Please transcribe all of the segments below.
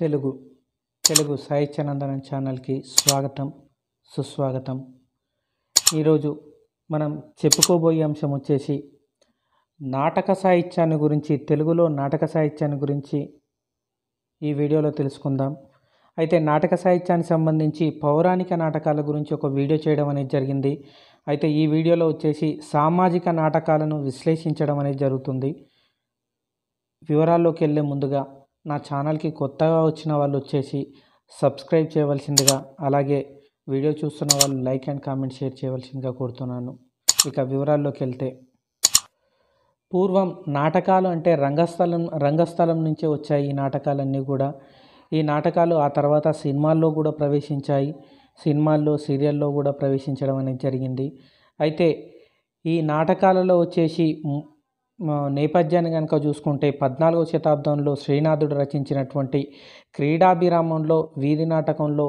తెలుగు తెలుగు సాహిత్యానందనం ఛానల్కి స్వాగతం సుస్వాగతం ఈరోజు మనం చెప్పుకోబోయే అంశం వచ్చేసి నాటక సాహిత్యాన్ని గురించి తెలుగులో నాటక సాహిత్యాన్ని గురించి ఈ వీడియోలో తెలుసుకుందాం అయితే నాటక సాహిత్యానికి సంబంధించి పౌరాణిక నాటకాల గురించి ఒక వీడియో చేయడం అనేది జరిగింది అయితే ఈ వీడియోలో వచ్చేసి సామాజిక నాటకాలను విశ్లేషించడం అనేది జరుగుతుంది వివరాల్లోకి వెళ్ళే ముందుగా నా ఛానల్కి కొత్తగా వచ్చిన వాళ్ళు వచ్చేసి సబ్స్క్రైబ్ చేయవలసిందిగా అలాగే వీడియో చూస్తున్న వాళ్ళు లైక్ అండ్ కామెంట్ షేర్ చేయవలసిందిగా కోరుతున్నాను ఇక వివరాల్లోకి వెళ్తే పూర్వం నాటకాలు అంటే రంగస్థలం రంగస్థలం నుంచే వచ్చాయి ఈ నాటకాలన్నీ కూడా ఈ నాటకాలు ఆ తర్వాత సినిమాల్లో కూడా ప్రవేశించాయి సినిమాల్లో సీరియల్లో కూడా ప్రవేశించడం అనేది జరిగింది అయితే ఈ నాటకాలలో వచ్చేసి నేపథ్యాన్ని కనుక చూసుకుంటే పద్నాలుగో శతాబ్దంలో శ్రీనాథుడు రచించినటువంటి క్రీడాభిరామంలో వీధి నాటకంలో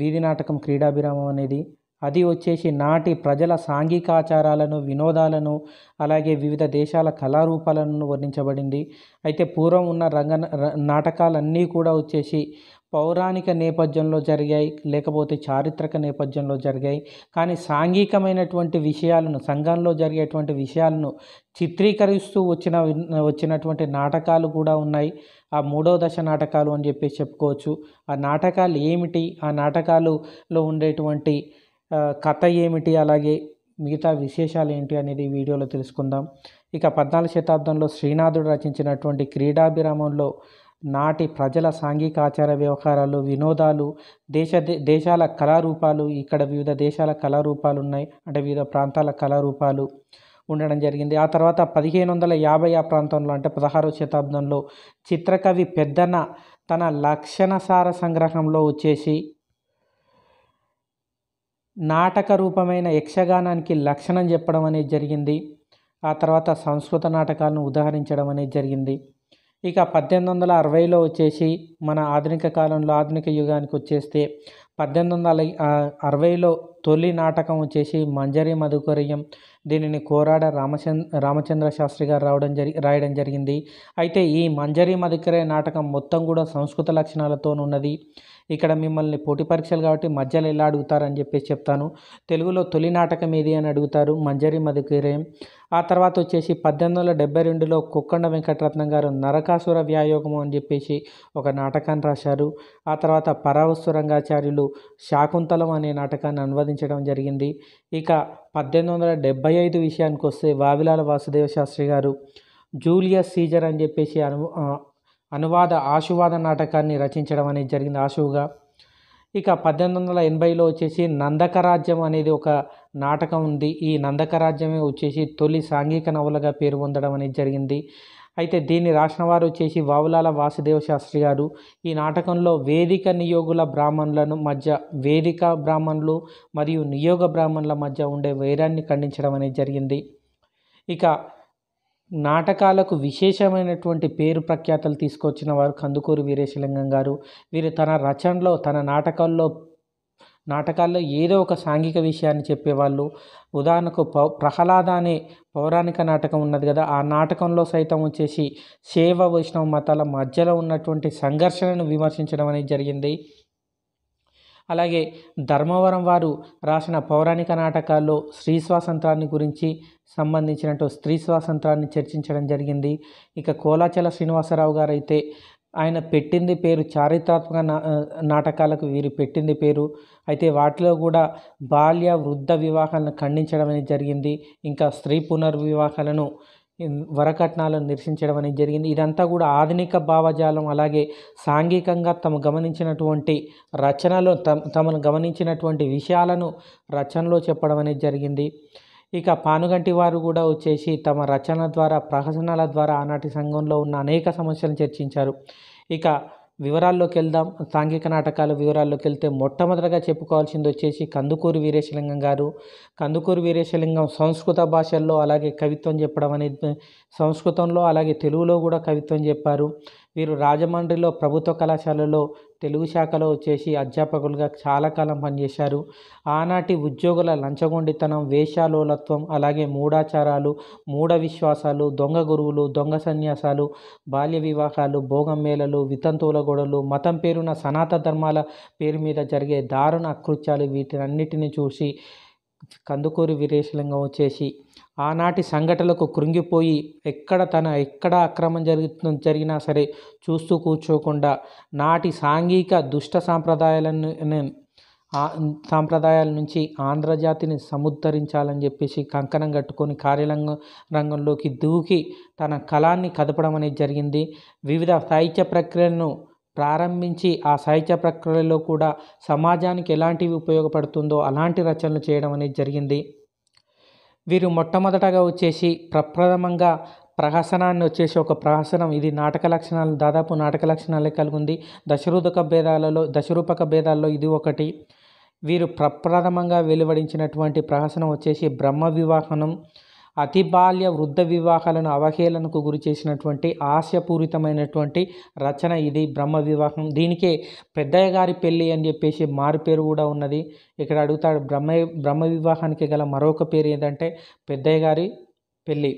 వీధి నాటకం క్రీడాభిరామం అనేది అది వచ్చేసి నాటి ప్రజల సాంఘికాచారాలను వినోదాలను అలాగే వివిధ దేశాల కళారూపాలను వర్ణించబడింది అయితే పూర్వం ఉన్న రంగ నాటకాలన్నీ కూడా వచ్చేసి పౌరాణిక నేపథ్యంలో జరిగాయి లేకపోతే చారిత్రక నేపథ్యంలో జరిగాయి కానీ సాంఘికమైనటువంటి విషయాలను సంఘంలో జరిగేటువంటి విషయాలను చిత్రీకరిస్తూ వచ్చిన వచ్చినటువంటి నాటకాలు కూడా ఉన్నాయి ఆ మూడో దశ నాటకాలు అని చెప్పేసి చెప్పుకోవచ్చు ఆ నాటకాలు ఏమిటి ఆ నాటకాలులో ఉండేటువంటి కథ ఏమిటి అలాగే మిగతా విశేషాలు ఏంటి అనేది వీడియోలో తెలుసుకుందాం ఇక పద్నాలుగు శతాబ్దంలో శ్రీనాథుడు రచించినటువంటి క్రీడాభిరామంలో నాటి ప్రజల సాంఘికాచార వ్యవహారాలు వినోదాలు దేశ దేశాల కళారూపాలు ఇక్కడ వివిధ దేశాల కళారూపాలు ఉన్నాయి అంటే వివిధ ప్రాంతాల కళారూపాలు ఉండడం జరిగింది ఆ తర్వాత పదిహేను వందల యాభై ఆ ప్రాంతంలో అంటే పదహారో శతాబ్దంలో చిత్రకవి పెద్దన తన లక్షణసార సంగ్రహంలో వచ్చేసి నాటక రూపమైన యక్షగానానికి లక్షణం చెప్పడం అనేది జరిగింది ఆ తర్వాత సంస్కృత నాటకాలను ఉదాహరించడం అనేది జరిగింది ఇక పద్దెనిమిది వందల అరవైలో వచ్చేసి మన ఆధునిక కాలంలో ఆధునిక యుగానికి వచ్చేస్తే పద్దెనిమిది వందల అరవైలో తొలి నాటకం వచ్చేసి మంజరి మధుకరియం దీనిని కోరాడ రామచంద్ర రామచంద్ర శాస్త్రి గారు రావడం జరి రాయడం జరిగింది అయితే ఈ మంజరి మధుకరే నాటకం మొత్తం కూడా సంస్కృత లక్షణాలతో ఉన్నది ఇక్కడ మిమ్మల్ని పోటీ పరీక్షలు కాబట్టి మధ్యలో ఎలా అడుగుతారని చెప్పేసి చెప్తాను తెలుగులో తొలి నాటకం ఏది అని అడుగుతారు మంజరి మధుకిరే ఆ తర్వాత వచ్చేసి పద్దెనిమిది వందల డెబ్బై రెండులో కుక్కండ వెంకటరత్నం గారు నరకాసుర వ్యాయోగము అని చెప్పేసి ఒక నాటకాన్ని రాశారు ఆ తర్వాత పరావస్తు రంగాచార్యులు శాకుంతలం అనే నాటకాన్ని అనువదించడం జరిగింది ఇక పద్దెనిమిది వందల డెబ్బై ఐదు విషయానికి వస్తే వావిలాల వాసుదేవ శాస్త్రి గారు జూలియస్ సీజర్ అని చెప్పేసి అను అనువాద ఆశువాద నాటకాన్ని రచించడం అనేది జరిగింది ఆశువుగా ఇక పద్దెనిమిది వందల ఎనభైలో వచ్చేసి నందకరాజ్యం అనేది ఒక నాటకం ఉంది ఈ నందకరాజ్యమే వచ్చేసి తొలి సాంఘిక నవలగా పేరు పొందడం అనేది జరిగింది అయితే దీన్ని రాసిన వారు వచ్చేసి వావులాల వాసుదేవ శాస్త్రి గారు ఈ నాటకంలో వేదిక నియోగుల బ్రాహ్మణులను మధ్య వేదిక బ్రాహ్మణులు మరియు నియోగ బ్రాహ్మణుల మధ్య ఉండే వైరాన్ని ఖండించడం అనేది జరిగింది ఇక నాటకాలకు విశేషమైనటువంటి పేరు ప్రఖ్యాతలు తీసుకొచ్చిన వారు కందుకూరి వీరేశలింగం గారు వీరు తన రచనలో తన నాటకాల్లో నాటకాల్లో ఏదో ఒక సాంఘిక విషయాన్ని చెప్పేవాళ్ళు ఉదాహరణకు పౌ ప్రహ్లాద అనే పౌరాణిక నాటకం ఉన్నది కదా ఆ నాటకంలో సైతం వచ్చేసి శైవ వైష్ణవ మతాల మధ్యలో ఉన్నటువంటి సంఘర్షణను విమర్శించడం అనేది జరిగింది అలాగే ధర్మవరం వారు రాసిన పౌరాణిక నాటకాల్లో స్త్రీ స్వాతంత్రాన్ని గురించి సంబంధించినట్టు స్త్రీ స్వాతంత్రాన్ని చర్చించడం జరిగింది ఇక కోలాచల శ్రీనివాసరావు గారు అయితే ఆయన పెట్టింది పేరు చారిత్రాత్మక నాటకాలకు వీరు పెట్టింది పేరు అయితే వాటిలో కూడా బాల్య వృద్ధ వివాహాలను ఖండించడం అనేది జరిగింది ఇంకా స్త్రీ పునర్వివాహాలను వరకట్నాలను నిరసించడం అనేది జరిగింది ఇదంతా కూడా ఆధునిక భావజాలం అలాగే సాంఘికంగా తమ గమనించినటువంటి రచనలో తమను గమనించినటువంటి విషయాలను రచనలో చెప్పడం అనేది జరిగింది ఇక పానుగంటి వారు కూడా వచ్చేసి తమ రచన ద్వారా ప్రహసనాల ద్వారా ఆనాటి సంఘంలో ఉన్న అనేక సమస్యలను చర్చించారు ఇక వివరాల్లోకి వెళ్దాం సాంఘిక నాటకాల వివరాల్లోకి వెళ్తే మొట్టమొదటగా చెప్పుకోవాల్సింది వచ్చేసి కందుకూరి వీరేశలింగం గారు కందుకూరి వీరేశలింగం సంస్కృత భాషల్లో అలాగే కవిత్వం చెప్పడం అనేది సంస్కృతంలో అలాగే తెలుగులో కూడా కవిత్వం చెప్పారు వీరు రాజమండ్రిలో ప్రభుత్వ కళాశాలలో తెలుగు శాఖలో వచ్చేసి అధ్యాపకులుగా చాలా కాలం పనిచేశారు ఆనాటి ఉద్యోగుల లంచగొండితనం వేషాలోలత్వం అలాగే మూఢాచారాలు మూఢ విశ్వాసాలు దొంగ గురువులు దొంగ సన్యాసాలు బాల్య వివాహాలు భోగమేళలు వితంతువుల గొడవలు మతం పేరున సనాతన ధర్మాల పేరు మీద జరిగే దారుణ అకృత్యాలు వీటినన్నిటిని చూసి కందుకూరి వీరేశలింగం వచ్చేసి ఆనాటి సంఘటనలకు కృంగిపోయి ఎక్కడ తన ఎక్కడ అక్రమం జరుగు జరిగినా సరే చూస్తూ కూర్చోకుండా నాటి సాంఘిక దుష్ట సాంప్రదాయాలను సాంప్రదాయాల నుంచి ఆంధ్రజాతిని సముద్ధరించాలని చెప్పేసి కంకణం కట్టుకొని కార్యరంగ రంగంలోకి దూకి తన కళాన్ని కదపడం అనేది జరిగింది వివిధ సాహిత్య ప్రక్రియలను ప్రారంభించి ఆ సాహిత్య ప్రక్రియలో కూడా సమాజానికి ఎలాంటివి ఉపయోగపడుతుందో అలాంటి రచనలు చేయడం అనేది జరిగింది వీరు మొట్టమొదటగా వచ్చేసి ప్రప్రథమంగా ప్రహసనాన్ని వచ్చేసి ఒక ప్రహసనం ఇది నాటక లక్షణాలు దాదాపు నాటక లక్షణాలే కలిగి ఉంది దశరూధక భేదాలలో దశరూపక భేదాల్లో ఇది ఒకటి వీరు ప్రప్రథమంగా వెలువడించినటువంటి ప్రహసనం వచ్చేసి బ్రహ్మ వివాహనం అతి బాల్య వృద్ధ వివాహాలను అవహేళనకు గురి చేసినటువంటి ఆశయపూరితమైనటువంటి రచన ఇది బ్రహ్మ వివాహం దీనికే పెద్దయ్య గారి పెళ్ళి అని చెప్పేసి మారు పేరు కూడా ఉన్నది ఇక్కడ అడుగుతాడు బ్రహ్మ బ్రహ్మ వివాహానికి గల మరొక పేరు ఏంటంటే పెద్దయ్య గారి పెళ్ళి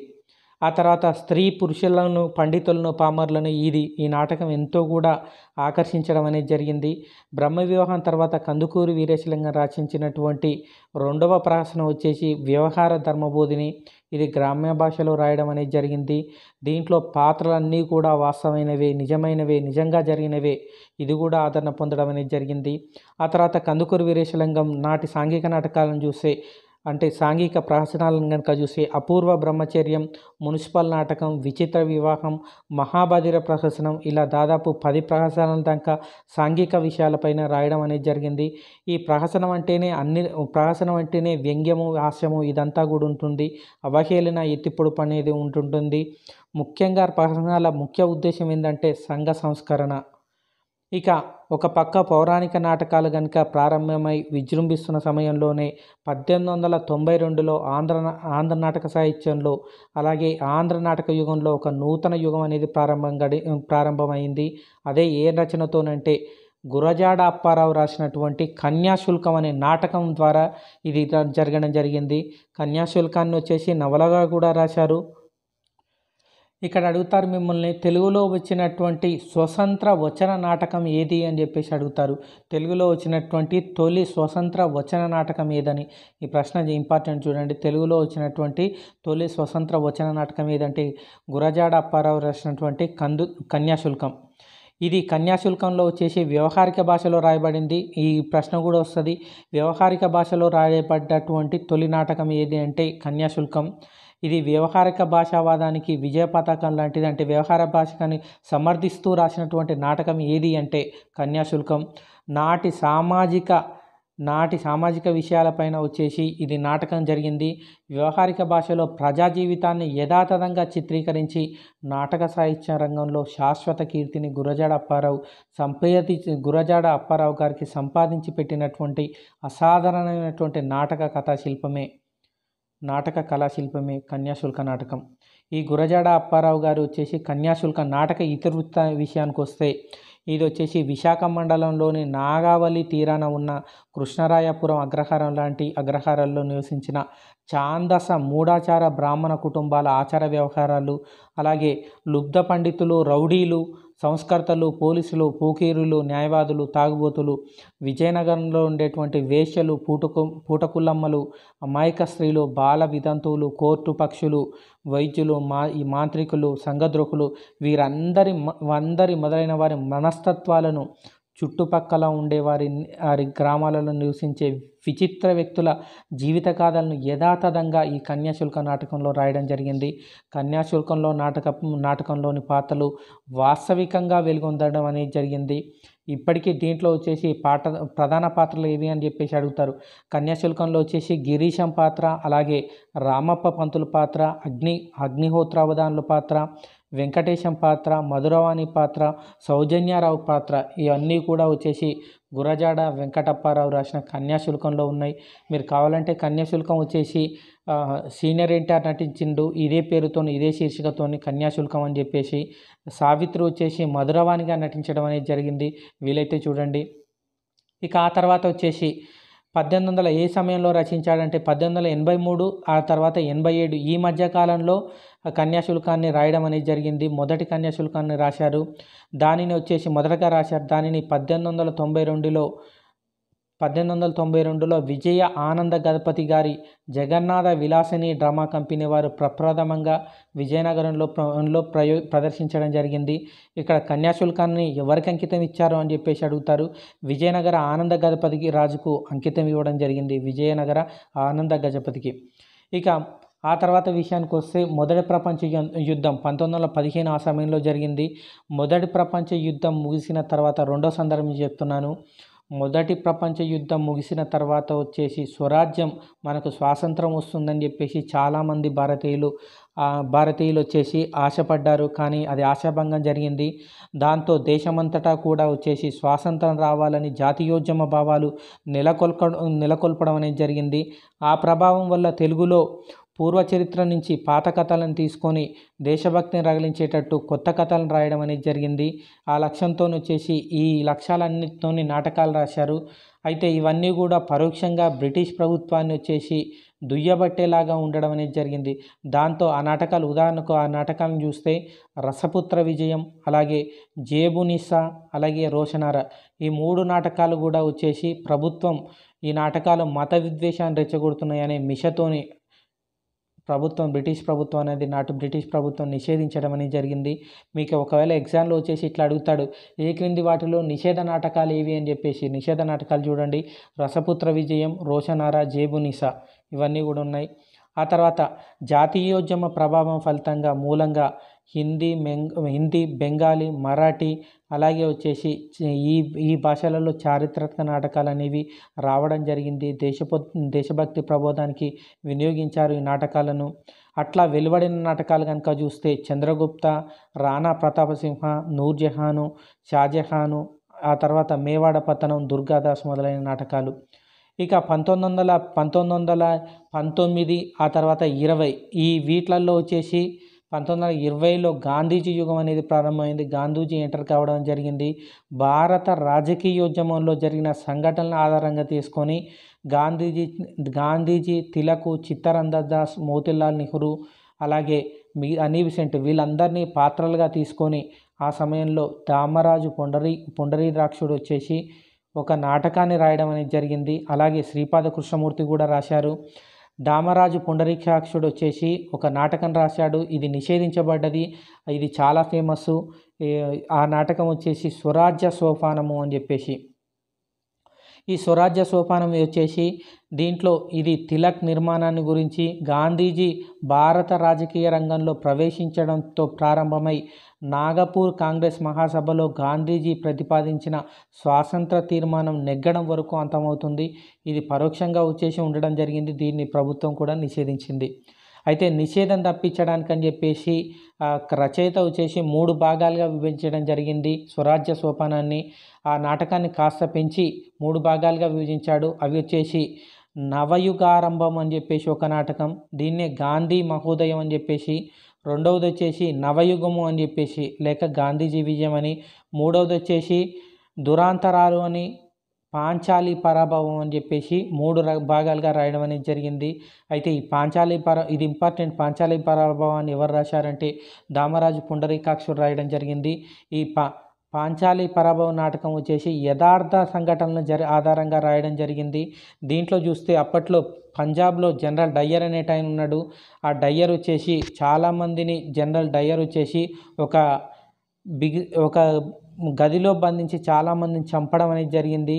ఆ తర్వాత స్త్రీ పురుషులను పండితులను పామర్లను ఇది ఈ నాటకం ఎంతో కూడా ఆకర్షించడం అనేది జరిగింది బ్రహ్మ వివాహం తర్వాత కందుకూరి వీరేశలింగం రచించినటువంటి రెండవ ప్రహసనం వచ్చేసి వ్యవహార ధర్మబోధిని ఇది గ్రామ్య భాషలో రాయడం అనేది జరిగింది దీంట్లో పాత్రలన్నీ కూడా వాస్తవమైనవే నిజమైనవే నిజంగా జరిగినవే ఇది కూడా ఆదరణ పొందడం అనేది జరిగింది ఆ తర్వాత కందుకూరు వీరేశలింగం నాటి సాంఘిక నాటకాలను చూసే అంటే సాంఘిక ప్రహసనాలను కనుక చూసే అపూర్వ బ్రహ్మచర్యం మున్సిపల్ నాటకం విచిత్ర వివాహం మహాబధిర ప్రహసనం ఇలా దాదాపు పది ప్రహసనాల దాకా సాంఘిక విషయాలపైన రాయడం అనేది జరిగింది ఈ ప్రహసనం అంటేనే అన్ని ప్రహసనం అంటేనే వ్యంగ్యము హాస్యము ఇదంతా కూడా ఉంటుంది అవహేళన పొడుపు అనేది ఉంటుంటుంది ముఖ్యంగా ప్రహసనాల ముఖ్య ఉద్దేశం ఏంటంటే సంఘ సంస్కరణ ఇక ఒక పక్క పౌరాణిక నాటకాలు గనుక ప్రారంభమై విజృంభిస్తున్న సమయంలోనే పద్దెనిమిది వందల తొంభై రెండులో ఆంధ్ర ఆంధ్ర నాటక సాహిత్యంలో అలాగే ఆంధ్ర నాటక యుగంలో ఒక నూతన యుగం అనేది ప్రారంభం గడి ప్రారంభమైంది అదే ఏ రచనతోనంటే గురజాడ అప్పారావు రాసినటువంటి కన్యాశుల్కం అనే నాటకం ద్వారా ఇది జరగడం జరిగింది కన్యాశుల్కాన్ని వచ్చేసి నవలగా కూడా రాశారు ఇక్కడ అడుగుతారు మిమ్మల్ని తెలుగులో వచ్చినటువంటి స్వతంత్ర వచన నాటకం ఏది అని చెప్పేసి అడుగుతారు తెలుగులో వచ్చినటువంటి తొలి స్వతంత్ర వచన నాటకం ఏదని ఈ ప్రశ్న ఇంపార్టెంట్ చూడండి తెలుగులో వచ్చినటువంటి తొలి స్వతంత్ర వచన నాటకం ఏదంటే గురజాడ అప్పారావు రాసినటువంటి కందు కన్యాశుల్కం ఇది కన్యాశుల్కంలో వచ్చేసి వ్యవహారిక భాషలో రాయబడింది ఈ ప్రశ్న కూడా వస్తుంది వ్యవహారిక భాషలో రాయబడ్డటువంటి తొలి నాటకం ఏది అంటే కన్యాశుల్కం ఇది వ్యవహారిక భాషావాదానికి విజయ పతాకం లాంటిది అంటే వ్యవహార భాషకాన్ని సమర్థిస్తూ రాసినటువంటి నాటకం ఏది అంటే కన్యాశుల్కం నాటి సామాజిక నాటి సామాజిక విషయాలపైన వచ్చేసి ఇది నాటకం జరిగింది వ్యవహారిక భాషలో ప్రజా జీవితాన్ని యథాతథంగా చిత్రీకరించి నాటక సాహిత్య రంగంలో శాశ్వత కీర్తిని గురజాడ అప్పారావు సంపేది గురజాడ అప్పారావు గారికి సంపాదించి పెట్టినటువంటి అసాధారణమైనటువంటి నాటక కథాశిల్పమే నాటక కళాశిల్పమే కన్యాశుల్క నాటకం ఈ గురజాడ అప్పారావు గారు వచ్చేసి కన్యాశుల్క నాటక ఇతివృత్త విషయానికి వస్తే ఇది వచ్చేసి విశాఖ మండలంలోని నాగావళి తీరాన ఉన్న కృష్ణరాయపురం అగ్రహారం లాంటి అగ్రహారాల్లో నివసించిన చాందస మూఢాచార బ్రాహ్మణ కుటుంబాల ఆచార వ్యవహారాలు అలాగే లుబ్ధ పండితులు రౌడీలు సంస్కర్తలు పోలీసులు పూకీరులు న్యాయవాదులు తాగుబోతులు విజయనగరంలో ఉండేటువంటి వేష్యలు పూటకు పూటకుల్లమ్మలు అమాయక స్త్రీలు బాల విదంతువులు కోర్టు పక్షులు వైద్యులు మా ఈ మాంత్రికులు సంగద్రోకులు వీరందరి అందరి మొదలైన వారి మనస్తత్వాలను చుట్టుపక్కల ఉండే వారి వారి గ్రామాలలో నివసించే విచిత్ర వ్యక్తుల జీవిత గాథలను యథాతథంగా ఈ కన్యాశుల్క నాటకంలో రాయడం జరిగింది కన్యాశుల్కంలో నాటక నాటకంలోని పాత్రలు వాస్తవికంగా వెలుగొందడం అనేది జరిగింది ఇప్పటికీ దీంట్లో వచ్చేసి పాట ప్రధాన పాత్రలు ఏవి అని చెప్పేసి అడుగుతారు కన్యాశుల్కంలో వచ్చేసి గిరీశం పాత్ర అలాగే రామప్ప పంతుల పాత్ర అగ్ని అగ్నిహోత్రావధానుల పాత్ర వెంకటేశం పాత్ర మధురవాణి పాత్ర సౌజన్యారావు పాత్ర ఇవన్నీ కూడా వచ్చేసి గురజాడ వెంకటప్పారావు రాసిన కన్యాశుల్కంలో ఉన్నాయి మీరు కావాలంటే కన్యాశుల్కం వచ్చేసి సీనియర్ ఎన్టీఆర్ నటించిండు ఇదే పేరుతో ఇదే శీర్షికతో కన్యాశుల్కం అని చెప్పేసి సావిత్రి వచ్చేసి మధురవాణిగా నటించడం అనేది జరిగింది వీలైతే చూడండి ఇక ఆ తర్వాత వచ్చేసి పద్దెనిమిది వందల ఏ సమయంలో రచించాడంటే పద్దెనిమిది వందల ఎనభై మూడు ఆ తర్వాత ఎనభై ఏడు ఈ మధ్యకాలంలో కన్యాశుల్కాన్ని రాయడం అనేది జరిగింది మొదటి కన్యాశుల్కాన్ని రాశారు దానిని వచ్చేసి మొదటగా రాశారు దానిని పద్దెనిమిది వందల తొంభై రెండులో పద్దెనిమిది వందల తొంభై రెండులో విజయ ఆనంద గణపతి గారి జగన్నాథ విలాసిని డ్రామా కంపెనీ వారు ప్రప్రథమంగా విజయనగరంలో ప్రయో ప్రదర్శించడం జరిగింది ఇక్కడ కన్యాశుల్కాన్ని ఎవరికి అంకితం ఇచ్చారు అని చెప్పేసి అడుగుతారు విజయనగర ఆనంద గజపతికి రాజుకు అంకితం ఇవ్వడం జరిగింది విజయనగర ఆనంద గజపతికి ఇక ఆ తర్వాత విషయానికి వస్తే మొదటి ప్రపంచ యుద్ధం పంతొమ్మిది వందల పదిహేను ఆ సమయంలో జరిగింది మొదటి ప్రపంచ యుద్ధం ముగిసిన తర్వాత రెండో సందర్భం చెప్తున్నాను మొదటి ప్రపంచ యుద్ధం ముగిసిన తర్వాత వచ్చేసి స్వరాజ్యం మనకు స్వాతంత్రం వస్తుందని చెప్పేసి చాలామంది భారతీయులు భారతీయులు వచ్చేసి ఆశపడ్డారు కానీ అది ఆశాభంగం జరిగింది దాంతో దేశమంతటా కూడా వచ్చేసి స్వాతంత్రం రావాలని జాతీయోద్యమ భావాలు నెలకొల్క నెలకొల్పడం అనేది జరిగింది ఆ ప్రభావం వల్ల తెలుగులో పూర్వచరిత్ర నుంచి పాత కథలను తీసుకొని దేశభక్తిని రగిలించేటట్టు కొత్త కథలను రాయడం అనేది జరిగింది ఆ లక్ష్యంతో వచ్చేసి ఈ లక్ష్యాలన్నిటితోని నాటకాలు రాశారు అయితే ఇవన్నీ కూడా పరోక్షంగా బ్రిటిష్ ప్రభుత్వాన్ని వచ్చేసి దుయ్యబట్టేలాగా ఉండడం అనేది జరిగింది దాంతో ఆ నాటకాలు ఉదాహరణకు ఆ నాటకాలను చూస్తే రసపుత్ర విజయం అలాగే జేబునిసా అలాగే రోషనార ఈ మూడు నాటకాలు కూడా వచ్చేసి ప్రభుత్వం ఈ నాటకాలు మత విద్వేషాన్ని రెచ్చగొడుతున్నాయనే మిషతోని ప్రభుత్వం బ్రిటిష్ ప్రభుత్వం అనేది నాటి బ్రిటిష్ ప్రభుత్వం నిషేధించడం అనేది జరిగింది మీకు ఒకవేళ ఎగ్జామ్లో వచ్చేసి ఇట్లా అడుగుతాడు ఏ క్రింది వాటిలో నిషేధ నాటకాలు ఏవి అని చెప్పేసి నిషేధ నాటకాలు చూడండి రసపుత్ర విజయం రోషనారా జేబు నిసా ఇవన్నీ కూడా ఉన్నాయి ఆ తర్వాత జాతీయోద్యమ ప్రభావం ఫలితంగా మూలంగా హిందీ హిందీ బెంగాలీ మరాఠీ అలాగే వచ్చేసి ఈ ఈ భాషలలో చారిత్రక నాటకాలు అనేవి రావడం జరిగింది దేశపో దేశభక్తి ప్రబోధానికి వినియోగించారు ఈ నాటకాలను అట్లా వెలువడిన నాటకాలు కనుక చూస్తే చంద్రగుప్త రాణా ప్రతాపసింహ నూర్జహాను షాజహాను ఆ తర్వాత మేవాడ పతనం దుర్గాదాస్ మొదలైన నాటకాలు ఇక పంతొమ్మిది వందల పంతొమ్మిది వందల పంతొమ్మిది ఆ తర్వాత ఇరవై ఈ వీటిలలో వచ్చేసి పంతొమ్మిది వందల ఇరవైలో గాంధీజీ యుగం అనేది ప్రారంభమైంది గాంధీజీ ఎంటర్ కావడం జరిగింది భారత రాజకీయోద్యమంలో జరిగిన సంఘటనల ఆధారంగా తీసుకొని గాంధీజీ గాంధీజీ తిలకు చిత్తరంధదాస్ మోతిలాల్ నెహ్రూ అలాగే మీ అనీబిసెంట్ వీళ్ళందరినీ పాత్రలుగా తీసుకొని ఆ సమయంలో దామరాజు పొండరీ పొండరీద్రాక్షుడు వచ్చేసి ఒక నాటకాన్ని రాయడం అనేది జరిగింది అలాగే శ్రీపాద కృష్ణమూర్తి కూడా రాశారు దామరాజు పుండరీక్షాక్షుడు వచ్చేసి ఒక నాటకం రాశాడు ఇది నిషేధించబడ్డది ఇది చాలా ఫేమస్ ఆ నాటకం వచ్చేసి స్వరాజ్య సోపానము అని చెప్పేసి ఈ స్వరాజ్య సోపానం వచ్చేసి దీంట్లో ఇది తిలక్ నిర్మాణాన్ని గురించి గాంధీజీ భారత రాజకీయ రంగంలో ప్రవేశించడంతో ప్రారంభమై నాగపూర్ కాంగ్రెస్ మహాసభలో గాంధీజీ ప్రతిపాదించిన స్వాతంత్ర తీర్మానం నెగ్గడం వరకు అంతమవుతుంది ఇది పరోక్షంగా వచ్చేసి ఉండడం జరిగింది దీన్ని ప్రభుత్వం కూడా నిషేధించింది అయితే నిషేధం తప్పించడానికి అని చెప్పేసి రచయిత వచ్చేసి మూడు భాగాలుగా విభజించడం జరిగింది స్వరాజ్య సోపానాన్ని ఆ నాటకాన్ని కాస్త పెంచి మూడు భాగాలుగా విభజించాడు అవి వచ్చేసి నవయుగారంభం అని చెప్పేసి ఒక నాటకం దీన్నే గాంధీ మహోదయం అని చెప్పేసి రెండవది వచ్చేసి నవయుగము అని చెప్పేసి లేక గాంధీజీ విజయం అని మూడవది వచ్చేసి దురాంతరాలు అని పాంచాలి పరాభవం అని చెప్పేసి మూడు భాగాలుగా రాయడం అనేది జరిగింది అయితే ఈ పాంచాలి పరా ఇది ఇంపార్టెంట్ పాంచాలి పరాభవాన్ని ఎవరు రాశారంటే దామరాజు పుండరీకాక్షుడు రాయడం జరిగింది ఈ పా పాంచాలి పరాభవ నాటకం వచ్చేసి యథార్థ సంఘటనలు జరి ఆధారంగా రాయడం జరిగింది దీంట్లో చూస్తే అప్పట్లో పంజాబ్లో జనరల్ డయ్యర్ అనే టైం ఉన్నాడు ఆ డయ్యర్ వచ్చేసి చాలామందిని జనరల్ డయ్యర్ వచ్చేసి ఒక బిగ్ ఒక గదిలో బంధించి చాలామందిని చంపడం అనేది జరిగింది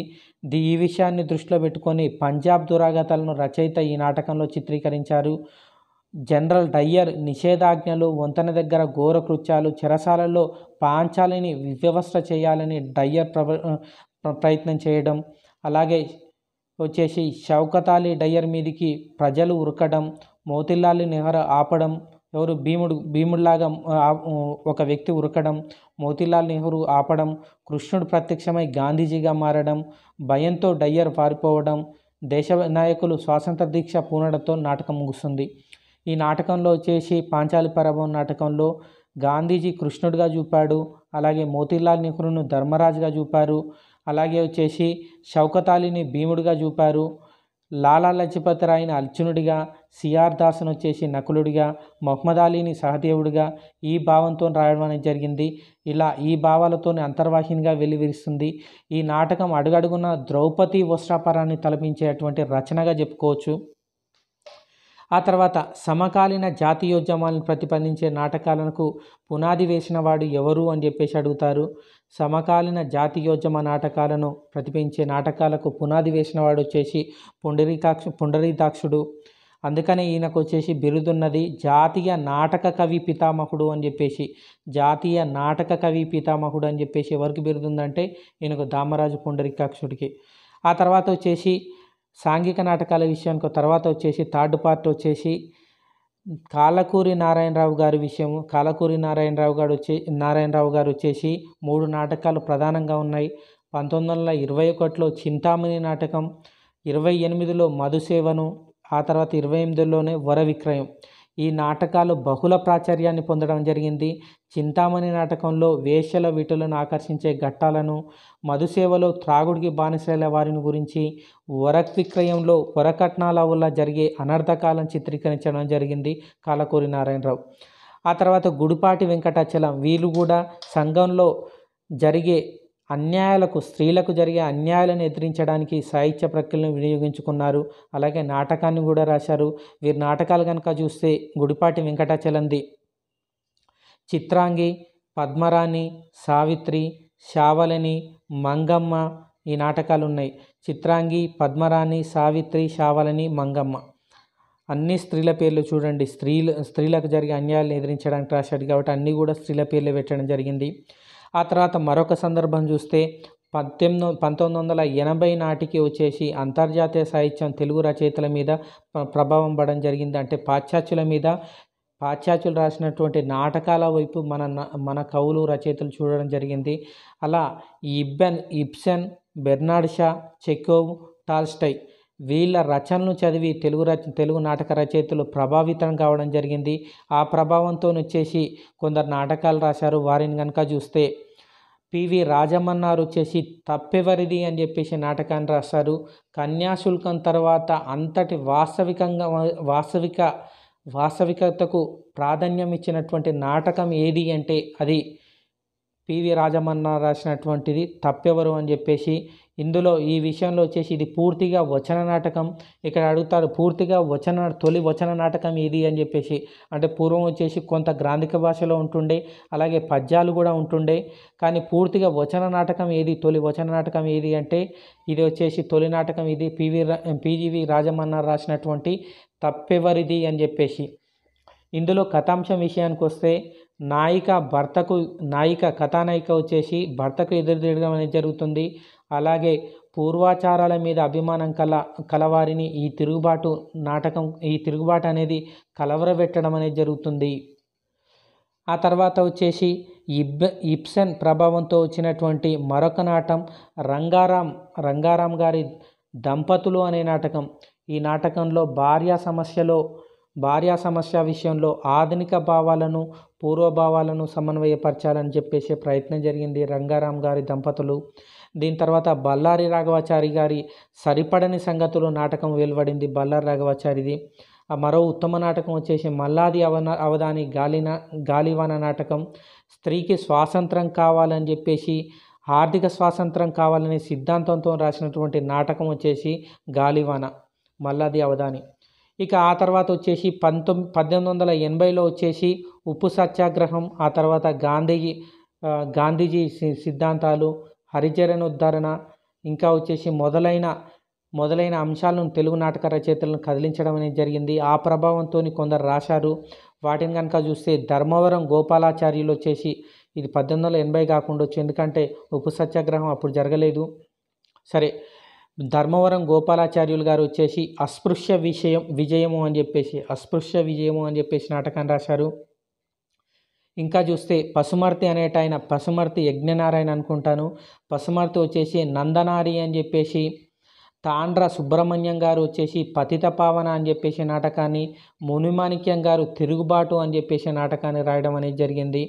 ఈ విషయాన్ని దృష్టిలో పెట్టుకొని పంజాబ్ దురాగతాలను రచయిత ఈ నాటకంలో చిత్రీకరించారు జనరల్ డయ్యర్ నిషేధాజ్ఞలు వంతెన దగ్గర ఘోర కృత్యాలు చెరసాలలో పాంచాలని వివ్యవస్థ చేయాలని డయ్యర్ ప్రయత్నం చేయడం అలాగే వచ్చేసి షౌకత్ అలీ డయ్యర్ మీదికి ప్రజలు ఉరకడం మోతిల్లాలి నెహ్రూ ఆపడం ఎవరు భీముడు భీముడిలాగా ఒక వ్యక్తి ఉరకడం మోతీలాల్ నెహ్రూ ఆపడం కృష్ణుడు ప్రత్యక్షమై గాంధీజీగా మారడం భయంతో డయ్యర్ పారిపోవడం దేశ నాయకులు స్వాతంత్ర దీక్ష పూనడంతో నాటకం ముగుస్తుంది ఈ నాటకంలో వచ్చేసి పాంచాలి పరభం నాటకంలో గాంధీజీ కృష్ణుడిగా చూపాడు అలాగే మోతీలాల్ నెహ్రూను ధర్మరాజుగా చూపారు అలాగే వచ్చేసి షౌకత్ భీముడిగా చూపారు లాలా లజపత్ అర్జునుడిగా సిఆర్ దాస్ను వచ్చేసి నకులుడిగా మొహమ్మద్ అలీని సహదేవుడిగా ఈ భావంతో రాయడం అనేది జరిగింది ఇలా ఈ భావాలతో అంతర్వాహినిగా వెలువరిస్తుంది ఈ నాటకం అడుగడుగున ద్రౌపది వస్త్రాపరాన్ని తలపించేటువంటి రచనగా చెప్పుకోవచ్చు ఆ తర్వాత సమకాలీన జాతీయోద్యమాలను ప్రతిపాదించే నాటకాలకు పునాది వేసిన వాడు ఎవరు అని చెప్పేసి అడుగుతారు సమకాలీన జాతీయోద్యమ నాటకాలను ప్రతిపించే నాటకాలకు పునాది వేసినవాడు వచ్చేసి పుండరీకాక్ష పుండరీదాక్షుడు అందుకనే ఈయనకు వచ్చేసి బిరుదున్నది జాతీయ నాటక కవి పితామహుడు అని చెప్పేసి జాతీయ నాటక కవి పితామహుడు అని చెప్పేసి ఎవరికి బిరుదుందంటే ఈయనకు దామరాజు పుండరీకాక్షుడికి ఆ తర్వాత వచ్చేసి సాంఘిక నాటకాల విషయానికి తర్వాత వచ్చేసి థర్డ్ పార్ట్ వచ్చేసి కాలకూరి నారాయణరావు గారి విషయము కాలకూరి నారాయణరావు గారు వచ్చే నారాయణరావు గారు వచ్చేసి మూడు నాటకాలు ప్రధానంగా ఉన్నాయి పంతొమ్మిది వందల ఇరవై ఒకటిలో చింతామణి నాటకం ఇరవై ఎనిమిదిలో మధుసేవను ఆ తర్వాత ఇరవై ఎనిమిదిలోనే వర విక్రయం ఈ నాటకాలు బహుళ ప్రాచుర్యాన్ని పొందడం జరిగింది చింతామణి నాటకంలో వేషల వీటులను ఆకర్షించే ఘట్టాలను మధుసేవలో త్రాగుడికి బానిసల వారిని గురించి వరక్ విక్రయంలో వరకట్నాల వల్ల జరిగే అనర్ధకాలను చిత్రీకరించడం జరిగింది కాలకూరి నారాయణరావు ఆ తర్వాత గుడిపాటి వెంకటాచలం వీళ్ళు కూడా సంఘంలో జరిగే అన్యాయాలకు స్త్రీలకు జరిగే అన్యాయాలను ఎదిరించడానికి సాహిత్య ప్రక్రియలను వినియోగించుకున్నారు అలాగే నాటకాన్ని కూడా రాశారు వీరి నాటకాలు కనుక చూస్తే గుడిపాటి వెంకటాచలంది చిత్రాంగి పద్మరాణి సావిత్రి శావలని మంగమ్మ ఈ నాటకాలు ఉన్నాయి చిత్రాంగి పద్మరాణి సావిత్రి శావలని మంగమ్మ అన్ని స్త్రీల పేర్లు చూడండి స్త్రీలు స్త్రీలకు జరిగే అన్యాయాలను ఎదిరించడానికి రాశాడు కాబట్టి అన్నీ కూడా స్త్రీల పేర్లు పెట్టడం జరిగింది ఆ తర్వాత మరొక సందర్భం చూస్తే పద్దెనిమిది పంతొమ్మిది వందల ఎనభై నాటికి వచ్చేసి అంతర్జాతీయ సాహిత్యం తెలుగు రచయితల మీద ప్రభావం పడడం జరిగింది అంటే పాశ్చాత్యుల మీద పాశ్చాత్యులు రాసినటువంటి నాటకాల వైపు మన మన కవులు రచయితలు చూడడం జరిగింది అలా ఇబ్బెన్ Ibsen Bernard Shaw Chekhov Tolstoy వీళ్ళ రచనలు చదివి తెలుగు రచ తెలుగు నాటక రచయితలు ప్రభావితం కావడం జరిగింది ఆ ప్రభావంతో వచ్చేసి కొందరు నాటకాలు రాశారు వారిని కనుక చూస్తే పివి రాజమన్నారు వచ్చేసి తప్పెవరిది అని చెప్పేసి నాటకాన్ని రాస్తారు కన్యాశుల్కం తర్వాత అంతటి వాస్తవికంగా వాస్తవిక వాస్తవికతకు ప్రాధాన్యం ఇచ్చినటువంటి నాటకం ఏది అంటే అది పివి రాజమన్న రాసినటువంటిది తప్పెవరు అని చెప్పేసి ఇందులో ఈ విషయంలో వచ్చేసి ఇది పూర్తిగా వచన నాటకం ఇక్కడ అడుగుతారు పూర్తిగా వచన తొలి వచన నాటకం ఇది అని చెప్పేసి అంటే పూర్వం వచ్చేసి కొంత గ్రాంధిక భాషలో ఉంటుండే అలాగే పద్యాలు కూడా ఉంటుండే కానీ పూర్తిగా వచన నాటకం ఏది తొలి వచన నాటకం ఏది అంటే ఇది వచ్చేసి తొలి నాటకం ఇది పివి పీజీవి రాజమన్నారు రాసినటువంటి తప్పెవరిది అని చెప్పేసి ఇందులో కథాంశం విషయానికి వస్తే నాయిక భర్తకు నాయిక కథానాయిక వచ్చేసి భర్తకు తిరగడం అనేది జరుగుతుంది అలాగే పూర్వాచారాల మీద అభిమానం కల కలవారిని ఈ తిరుగుబాటు నాటకం ఈ తిరుగుబాటు అనేది కలవరబెట్టడం అనేది జరుగుతుంది ఆ తర్వాత వచ్చేసి ఇబ్ ఇప్సన్ ప్రభావంతో వచ్చినటువంటి మరొక నాటం రంగారాం రంగారాం గారి దంపతులు అనే నాటకం ఈ నాటకంలో భార్య సమస్యలో భార్య సమస్య విషయంలో ఆధునిక భావాలను పూర్వభావాలను సమన్వయపరచాలని చెప్పేసి ప్రయత్నం జరిగింది రంగారాం గారి దంపతులు దీని తర్వాత బల్లారి రాఘవాచారి గారి సరిపడని సంగతులు నాటకం వెలువడింది బల్లారి రాఘవాచారిది మరో ఉత్తమ నాటకం వచ్చేసి మల్లాది అవన అవధాని గాలిన గాలివాన నాటకం స్త్రీకి స్వాతంత్రం కావాలని చెప్పేసి ఆర్థిక స్వాతంత్రం కావాలనే సిద్ధాంతంతో రాసినటువంటి నాటకం వచ్చేసి గాలివాన మల్లాది అవధాని ఇక ఆ తర్వాత వచ్చేసి పంతొమ్మిది పద్దెనిమిది వందల ఎనభైలో వచ్చేసి ఉప్పు సత్యాగ్రహం ఆ తర్వాత గాంధీ గాంధీజీ సిద్ధాంతాలు హరిచరణ ఉద్ధరణ ఇంకా వచ్చేసి మొదలైన మొదలైన అంశాలను తెలుగు నాటక రచయితలను కదిలించడం అనేది జరిగింది ఆ ప్రభావంతో కొందరు రాశారు వాటిని కనుక చూస్తే ధర్మవరం గోపాలాచార్యులు వచ్చేసి ఇది పద్దెనిమిది వందల ఎనభై కాకుండా వచ్చి ఎందుకంటే ఉప సత్యాగ్రహం అప్పుడు జరగలేదు సరే ధర్మవరం గోపాలాచార్యులు గారు వచ్చేసి అస్పృశ్య విషయం విజయము అని చెప్పేసి అస్పృశ్య విజయము అని చెప్పేసి నాటకాన్ని రాశారు ఇంకా చూస్తే పశుమర్తి అనేట ఆయన పశుమర్తి యజ్ఞనారాయణ అనుకుంటాను పశుమర్తి వచ్చేసి నందనారి అని చెప్పేసి తాండ్ర సుబ్రహ్మణ్యం గారు వచ్చేసి పతిత పావన అని చెప్పేసి నాటకాన్ని మునిమాణిక్యం గారు తిరుగుబాటు అని చెప్పేసి నాటకాన్ని రాయడం అనేది జరిగింది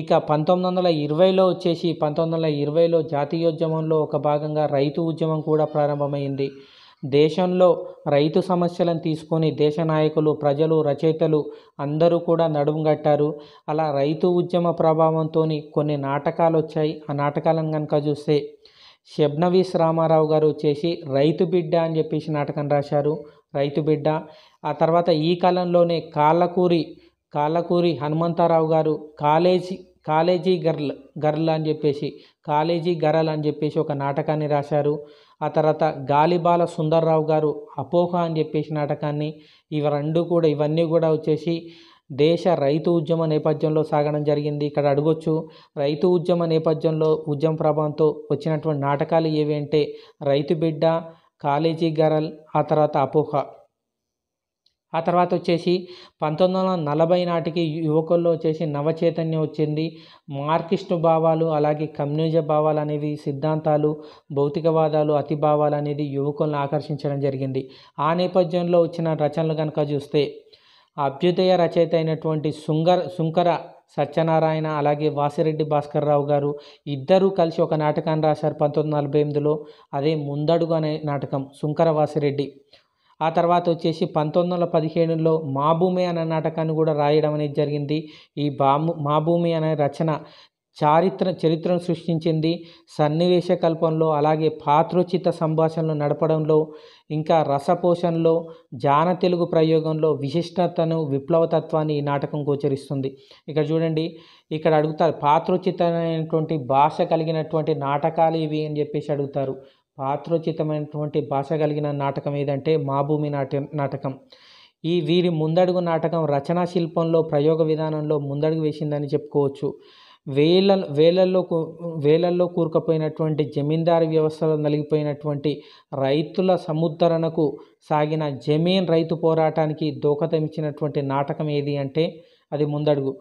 ఇక పంతొమ్మిది వందల ఇరవైలో వచ్చేసి పంతొమ్మిది వందల ఇరవైలో జాతీయోద్యమంలో ఒక భాగంగా రైతు ఉద్యమం కూడా ప్రారంభమైంది దేశంలో రైతు సమస్యలను తీసుకొని దేశ నాయకులు ప్రజలు రచయితలు అందరూ కూడా నడుముగట్టారు అలా రైతు ఉద్యమ ప్రభావంతో కొన్ని నాటకాలు వచ్చాయి ఆ నాటకాలను కనుక చూస్తే షబ్నవీస్ రామారావు గారు వచ్చేసి రైతు బిడ్డ అని చెప్పేసి నాటకం రాశారు రైతు బిడ్డ ఆ తర్వాత ఈ కాలంలోనే కాళ్ళకూరి కాళ్ళకూరి హనుమంతారావు గారు కాలేజీ కాలేజీ గర్ల్ గర్ల్ అని చెప్పేసి కాలేజీ గరల్ అని చెప్పేసి ఒక నాటకాన్ని రాశారు ఆ తర్వాత గాలిబాల సుందర్రావు గారు అపోహ అని చెప్పేసి నాటకాన్ని ఇవి రెండు కూడా ఇవన్నీ కూడా వచ్చేసి దేశ రైతు ఉద్యమ నేపథ్యంలో సాగడం జరిగింది ఇక్కడ అడగొచ్చు రైతు ఉద్యమ నేపథ్యంలో ఉద్యమ ప్రభావంతో వచ్చినటువంటి నాటకాలు ఏవి అంటే రైతు బిడ్డ కాలేజీ గరల్ ఆ తర్వాత అపోహ ఆ తర్వాత వచ్చేసి పంతొమ్మిది వందల నలభై నాటికి యువకుల్లో వచ్చేసి నవచైతన్యం వచ్చింది మార్కిస్టు భావాలు అలాగే కమ్యూనిజ భావాలు అనేవి సిద్ధాంతాలు భౌతికవాదాలు అతి భావాలు అనేది యువకులను ఆకర్షించడం జరిగింది ఆ నేపథ్యంలో వచ్చిన రచనలు కనుక చూస్తే అభ్యుదయ రచయిత అయినటువంటి శుంగర్ శుంకర సత్యనారాయణ అలాగే వాసిరెడ్డి భాస్కర్ రావు గారు ఇద్దరూ కలిసి ఒక నాటకాన్ని రాశారు పంతొమ్మిది నలభై ఎనిమిదిలో అదే ముందడుగు అనే నాటకం శుంకర వాసిరెడ్డి ఆ తర్వాత వచ్చేసి పంతొమ్మిది వందల పదిహేనులో మాభూమి అనే నాటకాన్ని కూడా రాయడం అనేది జరిగింది ఈ బాము మాభూమి అనే రచన చారిత్ర చరిత్రను సృష్టించింది సన్నివేశ కల్పంలో అలాగే పాత్రోచిత సంభాషణలు నడపడంలో ఇంకా రసపోషణలో జాన తెలుగు ప్రయోగంలో విశిష్టతను విప్లవతత్వాన్ని ఈ నాటకం గోచరిస్తుంది ఇక్కడ చూడండి ఇక్కడ అడుగుతారు పాత్రోచితమైనటువంటి భాష కలిగినటువంటి నాటకాలు ఇవి అని చెప్పేసి అడుగుతారు ఆత్రోచితమైనటువంటి భాష కలిగిన నాటకం ఏదంటే మా భూమి నాట్య నాటకం ఈ వీరి ముందడుగు నాటకం రచనా శిల్పంలో ప్రయోగ విధానంలో ముందడుగు వేసిందని చెప్పుకోవచ్చు వేల వేలల్లో వేలల్లో కూరుకుపోయినటువంటి జమీందారు వ్యవస్థలో నలిగిపోయినటువంటి రైతుల సముద్ధరణకు సాగిన జమీన్ రైతు పోరాటానికి దోహదమిచ్చినటువంటి నాటకం ఏది అంటే అది ముందడుగు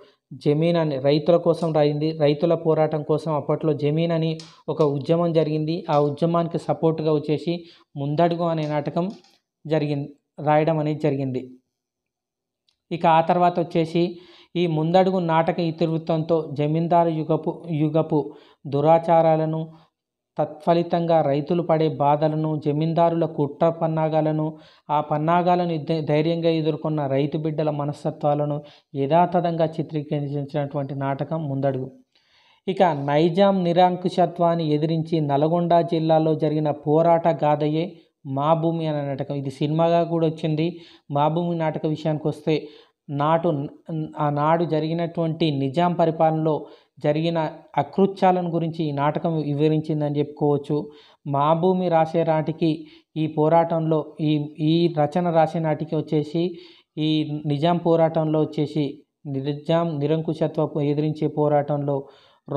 జమీన్ అని రైతుల కోసం రాయింది రైతుల పోరాటం కోసం అప్పట్లో జమీన్ అని ఒక ఉద్యమం జరిగింది ఆ ఉద్యమానికి సపోర్ట్గా వచ్చేసి ముందడుగు అనే నాటకం జరిగింది రాయడం అనేది జరిగింది ఇక ఆ తర్వాత వచ్చేసి ఈ ముందడుగు నాటక ఇతివృత్తంతో జమీందారు యుగపు యుగపు దురాచారాలను తత్ఫలితంగా రైతులు పడే బాధలను జమీందారుల కుట్ర పన్నాగాలను ఆ పన్నాగాలను ధైర్యంగా ఎదుర్కొన్న రైతు బిడ్డల మనస్తత్వాలను యథాతథంగా చిత్రీకరించినటువంటి నాటకం ముందడుగు ఇక నైజాం నిరాంకుశత్వాన్ని ఎదిరించి నల్గొండ జిల్లాలో జరిగిన పోరాట గాథయే మా భూమి అనే నాటకం ఇది సినిమాగా కూడా వచ్చింది మా భూమి నాటక విషయానికి వస్తే నాటు ఆనాడు జరిగినటువంటి నిజాం పరిపాలనలో జరిగిన అకృత్యాలను గురించి ఈ నాటకం వివరించిందని చెప్పుకోవచ్చు మా భూమి రాసే నాటికి ఈ పోరాటంలో ఈ ఈ రచన రాసే నాటికి వచ్చేసి ఈ నిజాం పోరాటంలో వచ్చేసి నిజాం నిరంకుశత్వపు ఎదిరించే పోరాటంలో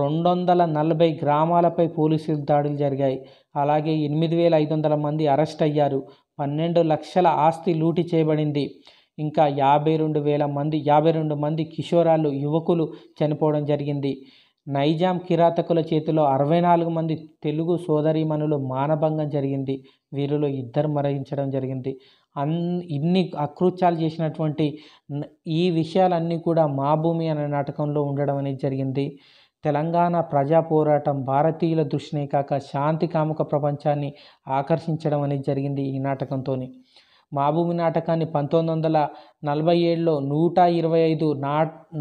రెండు వందల నలభై గ్రామాలపై పోలీసు దాడులు జరిగాయి అలాగే ఎనిమిది వేల ఐదు వందల మంది అరెస్ట్ అయ్యారు పన్నెండు లక్షల ఆస్తి లూటి చేయబడింది ఇంకా యాభై రెండు వేల మంది యాభై రెండు మంది కిషోరాలు యువకులు చనిపోవడం జరిగింది నైజాం కిరాతకుల చేతిలో అరవై నాలుగు మంది తెలుగు సోదరీమణులు మానభంగం జరిగింది వీరిలో ఇద్దరు మరణించడం జరిగింది అన్ ఇన్ని అకృత్యాలు చేసినటువంటి ఈ విషయాలన్నీ కూడా మా భూమి అనే నాటకంలో ఉండడం అనేది జరిగింది తెలంగాణ ప్రజా పోరాటం భారతీయుల దృష్టినే కాక శాంతి కాముక ప్రపంచాన్ని ఆకర్షించడం అనేది జరిగింది ఈ నాటకంతో మాభూమి నాటకాన్ని పంతొమ్మిది వందల నలభై ఏడులో నూట ఇరవై ఐదు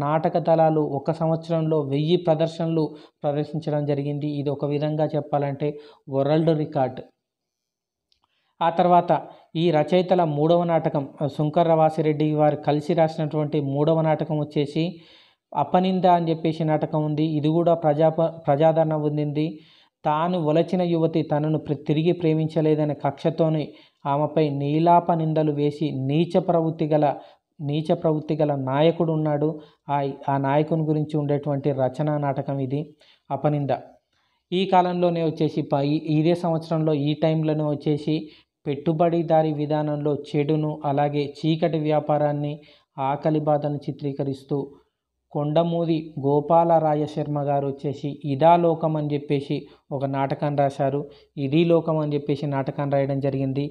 నాటక దళాలు ఒక సంవత్సరంలో వెయ్యి ప్రదర్శనలు ప్రదర్శించడం జరిగింది ఇది ఒక విధంగా చెప్పాలంటే వరల్డ్ రికార్డ్ ఆ తర్వాత ఈ రచయితల మూడవ నాటకం శంకర వాసిరెడ్డి వారు కలిసి రాసినటువంటి మూడవ నాటకం వచ్చేసి అపనింద అని చెప్పేసి నాటకం ఉంది ఇది కూడా ప్రజాప ప్రజాదరణ పొందింది తాను వలచిన యువతి తనను తిరిగి ప్రేమించలేదనే కక్షతోని ఆమెపై నీలాప నిందలు వేసి నీచ ప్రవృత్తి గల నీచ ప్రవృత్తి గల నాయకుడు ఉన్నాడు ఆ ఆ నాయకుని గురించి ఉండేటువంటి రచనా నాటకం ఇది అపనింద ఈ కాలంలోనే వచ్చేసి ఇదే సంవత్సరంలో ఈ టైంలోనే వచ్చేసి పెట్టుబడిదారి విధానంలో చెడును అలాగే చీకటి వ్యాపారాన్ని ఆకలి బాధను చిత్రీకరిస్తూ కొండమూది శర్మ గారు వచ్చేసి ఇదా లోకం అని చెప్పేసి ఒక నాటకాన్ని రాశారు ఇది లోకం అని చెప్పేసి నాటకాన్ని రాయడం జరిగింది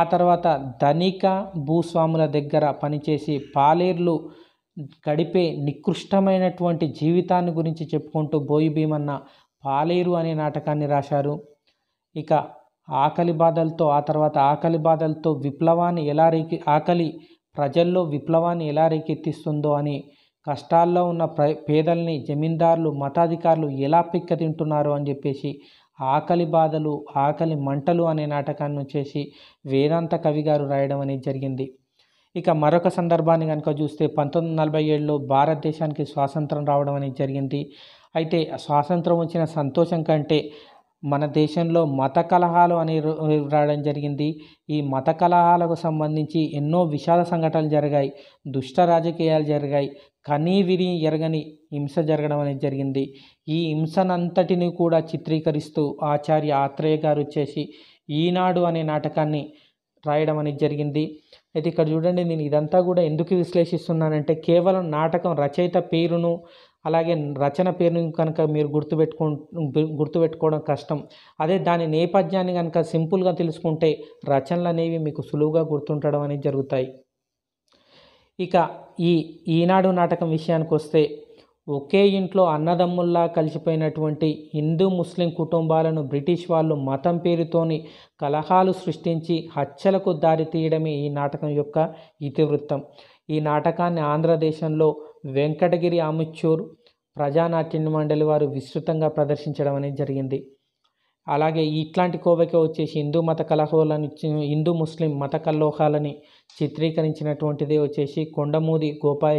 ఆ తర్వాత ధనిక భూస్వాముల దగ్గర పనిచేసి పాలేర్లు గడిపే నికృష్టమైనటువంటి జీవితాన్ని గురించి చెప్పుకుంటూ బోయి భీమన్న పాలేరు అనే నాటకాన్ని రాశారు ఇక ఆకలి బాధలతో ఆ తర్వాత ఆకలి బాధలతో విప్లవాన్ని ఎలా రేకి ఆకలి ప్రజల్లో విప్లవాన్ని ఎలా రేకెత్తిస్తుందో అని కష్టాల్లో ఉన్న ప్ర పేదల్ని జమీందారులు మతాధికారులు ఎలా పిక్క తింటున్నారు అని చెప్పేసి ఆకలి బాధలు ఆకలి మంటలు అనే నాటకాన్ని వచ్చేసి వేదాంత కవి గారు రాయడం అనేది జరిగింది ఇక మరొక సందర్భాన్ని కనుక చూస్తే పంతొమ్మిది వందల నలభై ఏడులో భారతదేశానికి స్వాతంత్రం రావడం అనేది జరిగింది అయితే స్వాతంత్రం వచ్చిన సంతోషం కంటే మన దేశంలో మత కలహాలు అని రావడం జరిగింది ఈ మత కలహాలకు సంబంధించి ఎన్నో విషాద సంఘటనలు జరిగాయి దుష్ట రాజకీయాలు జరిగాయి కనీ విని ఎరగని హింస జరగడం అనేది జరిగింది ఈ హింసనంతటిని కూడా చిత్రీకరిస్తూ ఆచార్య ఆత్రేయ గారు వచ్చేసి ఈనాడు అనే నాటకాన్ని రాయడం అనేది జరిగింది అయితే ఇక్కడ చూడండి నేను ఇదంతా కూడా ఎందుకు విశ్లేషిస్తున్నానంటే కేవలం నాటకం రచయిత పేరును అలాగే రచన పేరును కనుక మీరు గుర్తుపెట్టుకో గుర్తుపెట్టుకోవడం కష్టం అదే దాని నేపథ్యాన్ని కనుక సింపుల్గా తెలుసుకుంటే రచనలు అనేవి మీకు సులువుగా గుర్తుంటడం అనేది జరుగుతాయి ఇక ఈ ఈనాడు నాటకం విషయానికి వస్తే ఒకే ఇంట్లో అన్నదమ్ముల్లా కలిసిపోయినటువంటి హిందూ ముస్లిం కుటుంబాలను బ్రిటిష్ వాళ్ళు మతం పేరుతోని కలహాలు సృష్టించి హత్యలకు దారితీయడమే ఈ నాటకం యొక్క ఇతివృత్తం ఈ నాటకాన్ని ఆంధ్రదేశంలో వెంకటగిరి ఆముచ్చూర్ ప్రజానాట్యం మండలి వారు విస్తృతంగా ప్రదర్శించడం అనేది జరిగింది అలాగే ఇట్లాంటి కోవకే వచ్చేసి హిందూ మత కలహోలను హిందూ ముస్లిం మత కల్లోహాలని చిత్రీకరించినటువంటిదే వచ్చేసి కొండమూది గోపాయ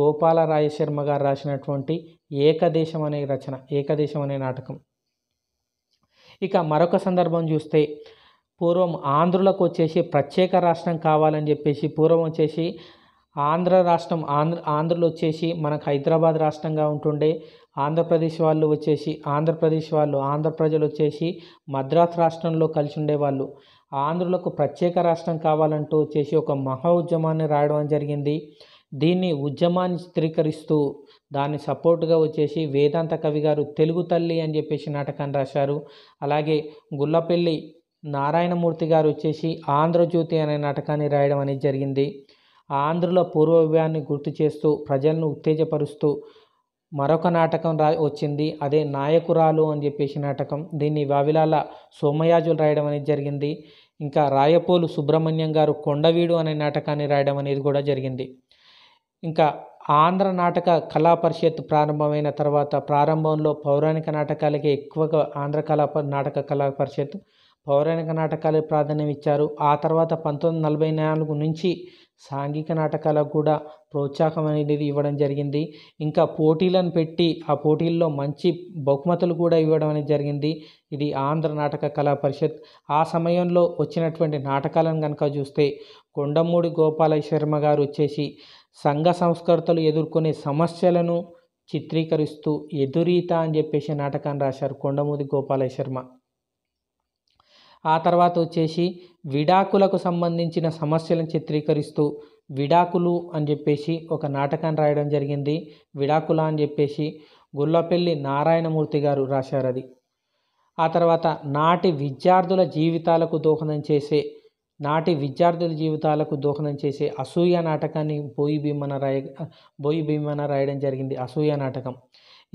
గోపాల రాయశర్మ గారు రాసినటువంటి ఏకదేశం అనే రచన ఏకదేశం అనే నాటకం ఇక మరొక సందర్భం చూస్తే పూర్వం ఆంధ్రులకు వచ్చేసి ప్రత్యేక రాష్ట్రం కావాలని చెప్పేసి పూర్వం వచ్చేసి ఆంధ్ర రాష్ట్రం ఆంధ్ర ఆంధ్రులు వచ్చేసి మనకు హైదరాబాద్ రాష్ట్రంగా ఉంటుండే ఆంధ్రప్రదేశ్ వాళ్ళు వచ్చేసి ఆంధ్రప్రదేశ్ వాళ్ళు ఆంధ్ర ప్రజలు వచ్చేసి మద్రాస్ రాష్ట్రంలో కలిసి ఉండేవాళ్ళు ఆంధ్రులకు ప్రత్యేక రాష్ట్రం కావాలంటూ వచ్చేసి ఒక మహా ఉద్యమాన్ని రాయడం జరిగింది దీన్ని ఉద్యమాన్ని చిత్రీకరిస్తూ దాన్ని సపోర్ట్గా వచ్చేసి వేదాంత కవి గారు తెలుగు తల్లి అని చెప్పేసి నాటకాన్ని రాశారు అలాగే గుల్లపల్లి నారాయణమూర్తి గారు వచ్చేసి ఆంధ్రజ్యోతి అనే నాటకాన్ని రాయడం అనేది జరిగింది ఆంధ్రుల పూర్వవ్యాన్ని గుర్తు చేస్తూ ప్రజలను ఉత్తేజపరుస్తూ మరొక నాటకం రా వచ్చింది అదే నాయకురాలు అని చెప్పేసి నాటకం దీన్ని వావిలాల సోమయాజులు రాయడం అనేది జరిగింది ఇంకా రాయపోలు సుబ్రహ్మణ్యం గారు కొండవీడు అనే నాటకాన్ని రాయడం అనేది కూడా జరిగింది ఇంకా ఆంధ్ర నాటక కళా పరిషత్ ప్రారంభమైన తర్వాత ప్రారంభంలో పౌరాణిక నాటకాలకే ఎక్కువగా ఆంధ్ర కళా నాటక కళా పరిషత్ పౌరాణిక నాటకాలకు ప్రాధాన్యం ఇచ్చారు ఆ తర్వాత పంతొమ్మిది నలభై నాలుగు నుంచి సాంఘిక నాటకాలకు కూడా ప్రోత్సాహం అనేది ఇవ్వడం జరిగింది ఇంకా పోటీలను పెట్టి ఆ పోటీల్లో మంచి బహుమతులు కూడా ఇవ్వడం అనేది జరిగింది ఇది ఆంధ్ర నాటక కళా పరిషత్ ఆ సమయంలో వచ్చినటువంటి నాటకాలను కనుక చూస్తే కొండమూడి గోపాల శర్మ గారు వచ్చేసి సంఘ సంస్కర్తలు ఎదుర్కొనే సమస్యలను చిత్రీకరిస్తూ ఎదురీత అని చెప్పేసి నాటకాన్ని రాశారు కొండమూడి గోపాల శర్మ ఆ తర్వాత వచ్చేసి విడాకులకు సంబంధించిన సమస్యలను చిత్రీకరిస్తూ విడాకులు అని చెప్పేసి ఒక నాటకాన్ని రాయడం జరిగింది విడాకుల అని చెప్పేసి గుల్లపల్లి నారాయణమూర్తి గారు రాశారు అది ఆ తర్వాత నాటి విద్యార్థుల జీవితాలకు దోహదం చేసే నాటి విద్యార్థుల జీవితాలకు దోహదం చేసే అసూయ నాటకాన్ని బోయి భీమన రాయ బోయి భీమన రాయడం జరిగింది అసూయ నాటకం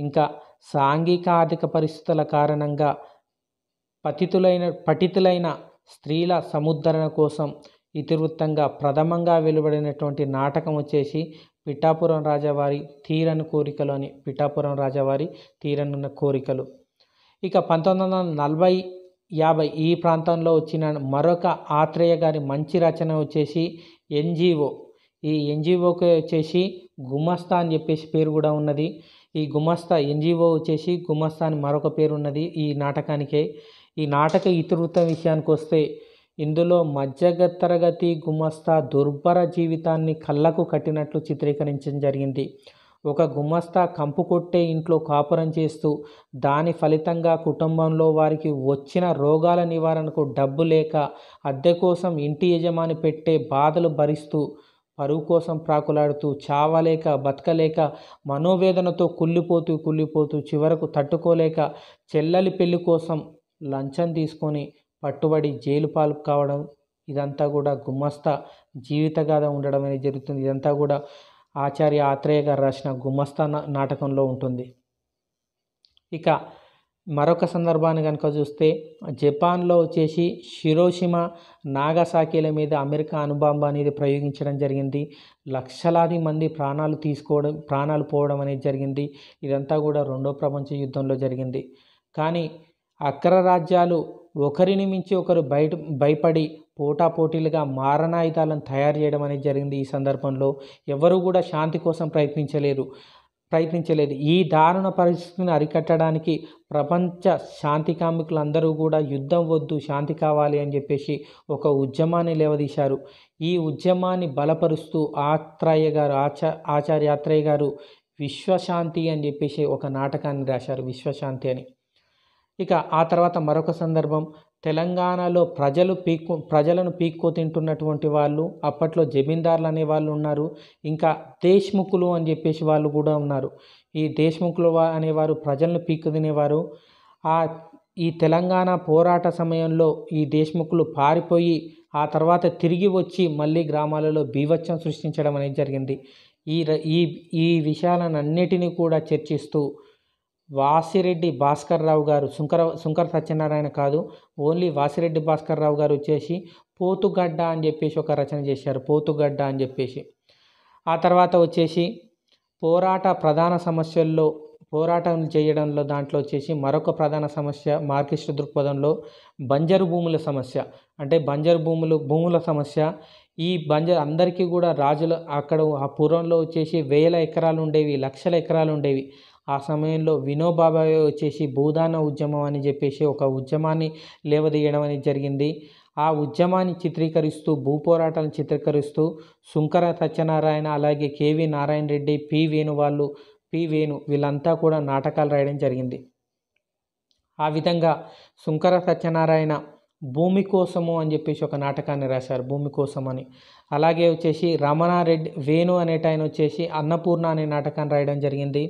ఇంకా సాంఘిక ఆర్థిక పరిస్థితుల కారణంగా పతితులైన పఠితులైన స్త్రీల సముద్రణ కోసం ఇతివృత్తంగా ప్రథమంగా వెలువడినటువంటి నాటకం వచ్చేసి పిఠాపురం రాజావారి తీరను కోరికలు అని పిఠాపురం రాజావారి తీరనున్న కోరికలు ఇక పంతొమ్మిది వందల నలభై యాభై ఈ ప్రాంతంలో వచ్చిన మరొక ఆత్రేయ గారి మంచి రచన వచ్చేసి ఎన్జిఓ ఈ ఎన్జిఓకి వచ్చేసి గుమస్తా అని చెప్పేసి పేరు కూడా ఉన్నది ఈ గుమస్తా ఎన్జిఓ వచ్చేసి గుమస్తా అని మరొక పేరు ఉన్నది ఈ నాటకానికే ఈ నాటక ఇతివృత్త విషయానికి వస్తే ఇందులో మధ్యతరగతి గుమస్తా దుర్భర జీవితాన్ని కళ్ళకు కట్టినట్లు చిత్రీకరించడం జరిగింది ఒక గుమస్తా కంపు కొట్టే ఇంట్లో కాపురం చేస్తూ దాని ఫలితంగా కుటుంబంలో వారికి వచ్చిన రోగాల నివారణకు డబ్బు లేక అద్దె కోసం ఇంటి యజమాని పెట్టే బాధలు భరిస్తూ పరువు కోసం ప్రాకులాడుతూ చావలేక బతకలేక మనోవేదనతో కుళ్ళిపోతూ కుళ్ళిపోతూ చివరకు తట్టుకోలేక చెల్లలి పెళ్లి కోసం లంచం తీసుకొని పట్టుబడి జైలు పాలు కావడం ఇదంతా కూడా గుమస్తా జీవితగాథ ఉండడం అనేది జరుగుతుంది ఇదంతా కూడా ఆచార్య ఆత్రేయ గారు రాసిన గుమస్తా నాటకంలో ఉంటుంది ఇక మరొక సందర్భాన్ని కనుక చూస్తే జపాన్లో వచ్చేసి షిరోషిమ నాగసాకిల మీద అమెరికా అనుబాంబ అనేది ప్రయోగించడం జరిగింది లక్షలాది మంది ప్రాణాలు తీసుకోవడం ప్రాణాలు పోవడం అనేది జరిగింది ఇదంతా కూడా రెండో ప్రపంచ యుద్ధంలో జరిగింది కానీ అగ్రరాజ్యాలు ఒకరిని మించి ఒకరు బయట భయపడి పోటాపోటీలుగా మారణాయుధాలను తయారు చేయడం అనేది జరిగింది ఈ సందర్భంలో ఎవరు కూడా శాంతి కోసం ప్రయత్నించలేరు ప్రయత్నించలేదు ఈ దారుణ పరిస్థితిని అరికట్టడానికి ప్రపంచ శాంతి కార్మికులందరూ కూడా యుద్ధం వద్దు శాంతి కావాలి అని చెప్పేసి ఒక ఉద్యమాన్ని లేవదీశారు ఈ ఉద్యమాన్ని బలపరుస్తూ ఆత్రయ్య గారు ఆచా ఆచార్య ఆత్రయ్య గారు విశ్వశాంతి అని చెప్పేసి ఒక నాటకాన్ని రాశారు విశ్వశాంతి అని ఇక ఆ తర్వాత మరొక సందర్భం తెలంగాణలో ప్రజలు పీక్కు ప్రజలను పీక్కు తింటున్నటువంటి వాళ్ళు అప్పట్లో జమీందార్లు అనే వాళ్ళు ఉన్నారు ఇంకా దేశ్ముఖులు అని చెప్పేసి వాళ్ళు కూడా ఉన్నారు ఈ దేశ్ముఖులు అనేవారు ప్రజలను పీక్కు తినేవారు ఆ ఈ తెలంగాణ పోరాట సమయంలో ఈ దేశ్ముఖులు పారిపోయి ఆ తర్వాత తిరిగి వచ్చి మళ్ళీ గ్రామాలలో బీవత్సం సృష్టించడం అనేది జరిగింది ఈ ఈ ఈ అన్నిటినీ కూడా చర్చిస్తూ వాసిరెడ్డి భాస్కర్ రావు గారు శుంకర శుంకర సత్యనారాయణ కాదు ఓన్లీ వాసిరెడ్డి భాస్కర్ రావు గారు వచ్చేసి పోతుగడ్డ అని చెప్పేసి ఒక రచన చేశారు పోతుగడ్డ అని చెప్పేసి ఆ తర్వాత వచ్చేసి పోరాట ప్రధాన సమస్యల్లో పోరాటం చేయడంలో దాంట్లో వచ్చేసి మరొక ప్రధాన సమస్య మార్కిస్ట్ దృక్పథంలో బంజరు భూముల సమస్య అంటే బంజరు భూములు భూముల సమస్య ఈ బంజర్ అందరికీ కూడా రాజులు అక్కడ ఆ పూర్వంలో వచ్చేసి వేల ఎకరాలు ఉండేవి లక్షల ఎకరాలు ఉండేవి ఆ సమయంలో వినోబాబాయ్ వచ్చేసి భూదాన ఉద్యమం అని చెప్పేసి ఒక ఉద్యమాన్ని లేవదీయడం అనేది జరిగింది ఆ ఉద్యమాన్ని చిత్రీకరిస్తూ భూపోరాటాన్ని చిత్రీకరిస్తూ సుంకర సత్యనారాయణ అలాగే కేవి నారాయణ రెడ్డి పి వేణు వాళ్ళు పి వేణు వీళ్ళంతా కూడా నాటకాలు రాయడం జరిగింది ఆ విధంగా సుంకర సత్యనారాయణ భూమి కోసము అని చెప్పేసి ఒక నాటకాన్ని రాశారు భూమి కోసం అని అలాగే వచ్చేసి రమణారెడ్డి వేణు అనేట ఆయన వచ్చేసి అన్నపూర్ణ అనే నాటకాన్ని రాయడం జరిగింది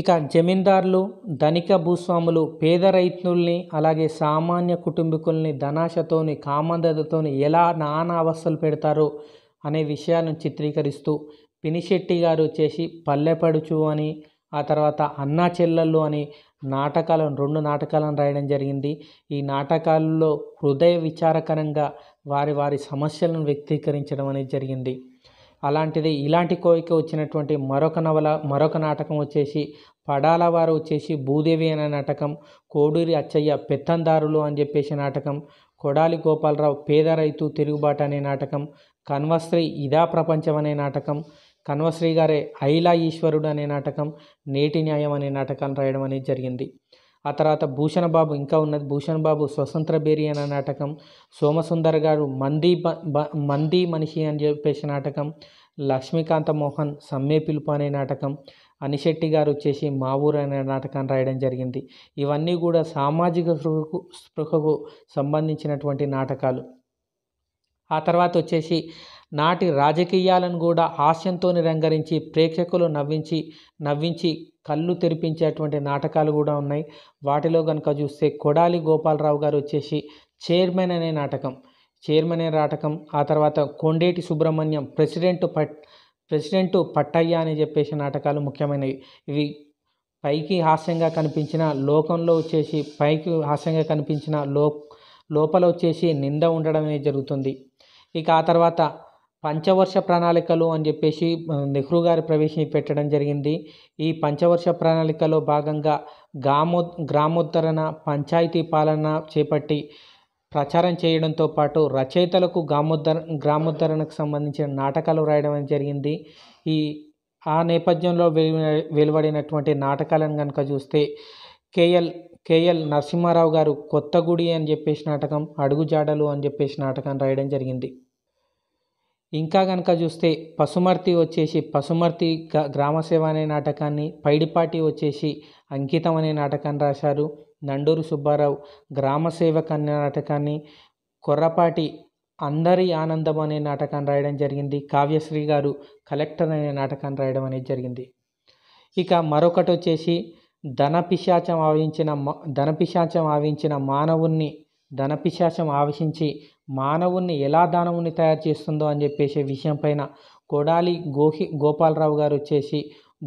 ఇక జమీందారులు ధనిక భూస్వాములు పేద రైతుల్ని అలాగే సామాన్య కుటుంబీకుల్ని ధనాశతోని కామందతోని ఎలా నానా అవస్థలు పెడతారో అనే విషయాన్ని చిత్రీకరిస్తూ పినిశెట్టి గారు వచ్చేసి పల్లెపడుచు అని ఆ తర్వాత అన్నా చెల్లెళ్ళు అని నాటకాలను రెండు నాటకాలను రాయడం జరిగింది ఈ నాటకాల్లో హృదయ విచారకరంగా వారి వారి సమస్యలను వ్యక్తీకరించడం అనేది జరిగింది అలాంటిది ఇలాంటి కోరిక వచ్చినటువంటి మరొక నవల మరొక నాటకం వచ్చేసి పడాలవారు వచ్చేసి భూదేవి అనే నాటకం కోడూరి అచ్చయ్య పెత్తందారులు అని చెప్పేసి నాటకం కొడాలి గోపాలరావు పేద రైతు తిరుగుబాటు అనే నాటకం కన్వశ్రీ ఇదా ప్రపంచం అనే నాటకం కన్వశ్రీ గారే ఐలా ఈశ్వరుడు అనే నాటకం నేటి న్యాయం అనే నాటకాన్ని రాయడం అనేది జరిగింది ఆ తర్వాత భూషణ బాబు ఇంకా ఉన్నది భూషణ బాబు స్వతంత్ర బేరి అనే నాటకం సోమసుందర్ గారు మంది మంది మనిషి అని చెప్పేసి నాటకం లక్ష్మీకాంత మోహన్ సమ్మె పిలుపు అనే నాటకం అనిశెట్టి గారు వచ్చేసి మా ఊరు అనే నాటకాన్ని రాయడం జరిగింది ఇవన్నీ కూడా సామాజిక స్పృహకు స్పృహకు సంబంధించినటువంటి నాటకాలు ఆ తర్వాత వచ్చేసి నాటి రాజకీయాలను కూడా హాస్యంతోని రంగరించి ప్రేక్షకులు నవ్వించి నవ్వించి కళ్ళు తెరిపించేటువంటి నాటకాలు కూడా ఉన్నాయి వాటిలో కనుక చూస్తే కొడాలి గోపాలరావు గారు వచ్చేసి చైర్మన్ అనే నాటకం చైర్మన్ అనే నాటకం ఆ తర్వాత కొండేటి సుబ్రహ్మణ్యం ప్రెసిడెంట్ పట్ ప్రెసిడెంట్ పట్టయ్య అని చెప్పేసి నాటకాలు ముఖ్యమైనవి ఇవి పైకి హాస్యంగా కనిపించిన లోకంలో వచ్చేసి పైకి హాస్యంగా కనిపించిన లో లోపల వచ్చేసి నింద ఉండడమే జరుగుతుంది ఇక ఆ తర్వాత పంచవర్ష ప్రణాళికలు అని చెప్పేసి నెహ్రూ గారు ప్రవేశపెట్టడం జరిగింది ఈ పంచవర్ష ప్రణాళికలో భాగంగా గ్రామో గ్రామోద్ధరణ పంచాయతీ పాలన చేపట్టి ప్రచారం చేయడంతో పాటు రచయితలకు గ్రామోద్ధర గ్రామోద్ధరణకు సంబంధించిన నాటకాలు రాయడం జరిగింది ఈ ఆ నేపథ్యంలో వెలువడినటువంటి నాటకాలను కనుక చూస్తే కేఎల్ కేఎల్ నరసింహారావు గారు కొత్తగుడి అని చెప్పేసి నాటకం అడుగుజాడలు అని చెప్పేసి నాటకం రాయడం జరిగింది ఇంకా కనుక చూస్తే పశుమర్తి వచ్చేసి గ్రామ గ్రామసేవ అనే నాటకాన్ని పైడిపాటి వచ్చేసి అంకితం అనే నాటకాన్ని రాశారు నండూరు సుబ్బారావు గ్రామసేవక్ అనే నాటకాన్ని కొర్రపాటి అందరి ఆనందం అనే నాటకాన్ని రాయడం జరిగింది కావ్యశ్రీ గారు కలెక్టర్ అనే నాటకాన్ని రాయడం అనేది జరిగింది ఇక మరొకటి వచ్చేసి ధనపిశాచం ఆవించిన ధనపిశాచం ఆవించిన మానవుణ్ణి ధనపిశాచం ఆవశించి మానవుణ్ణి ఎలా దానవుని తయారు చేస్తుందో అని చెప్పేసి విషయం పైన కొడాలి గోహి గోపాలరావు గారు వచ్చేసి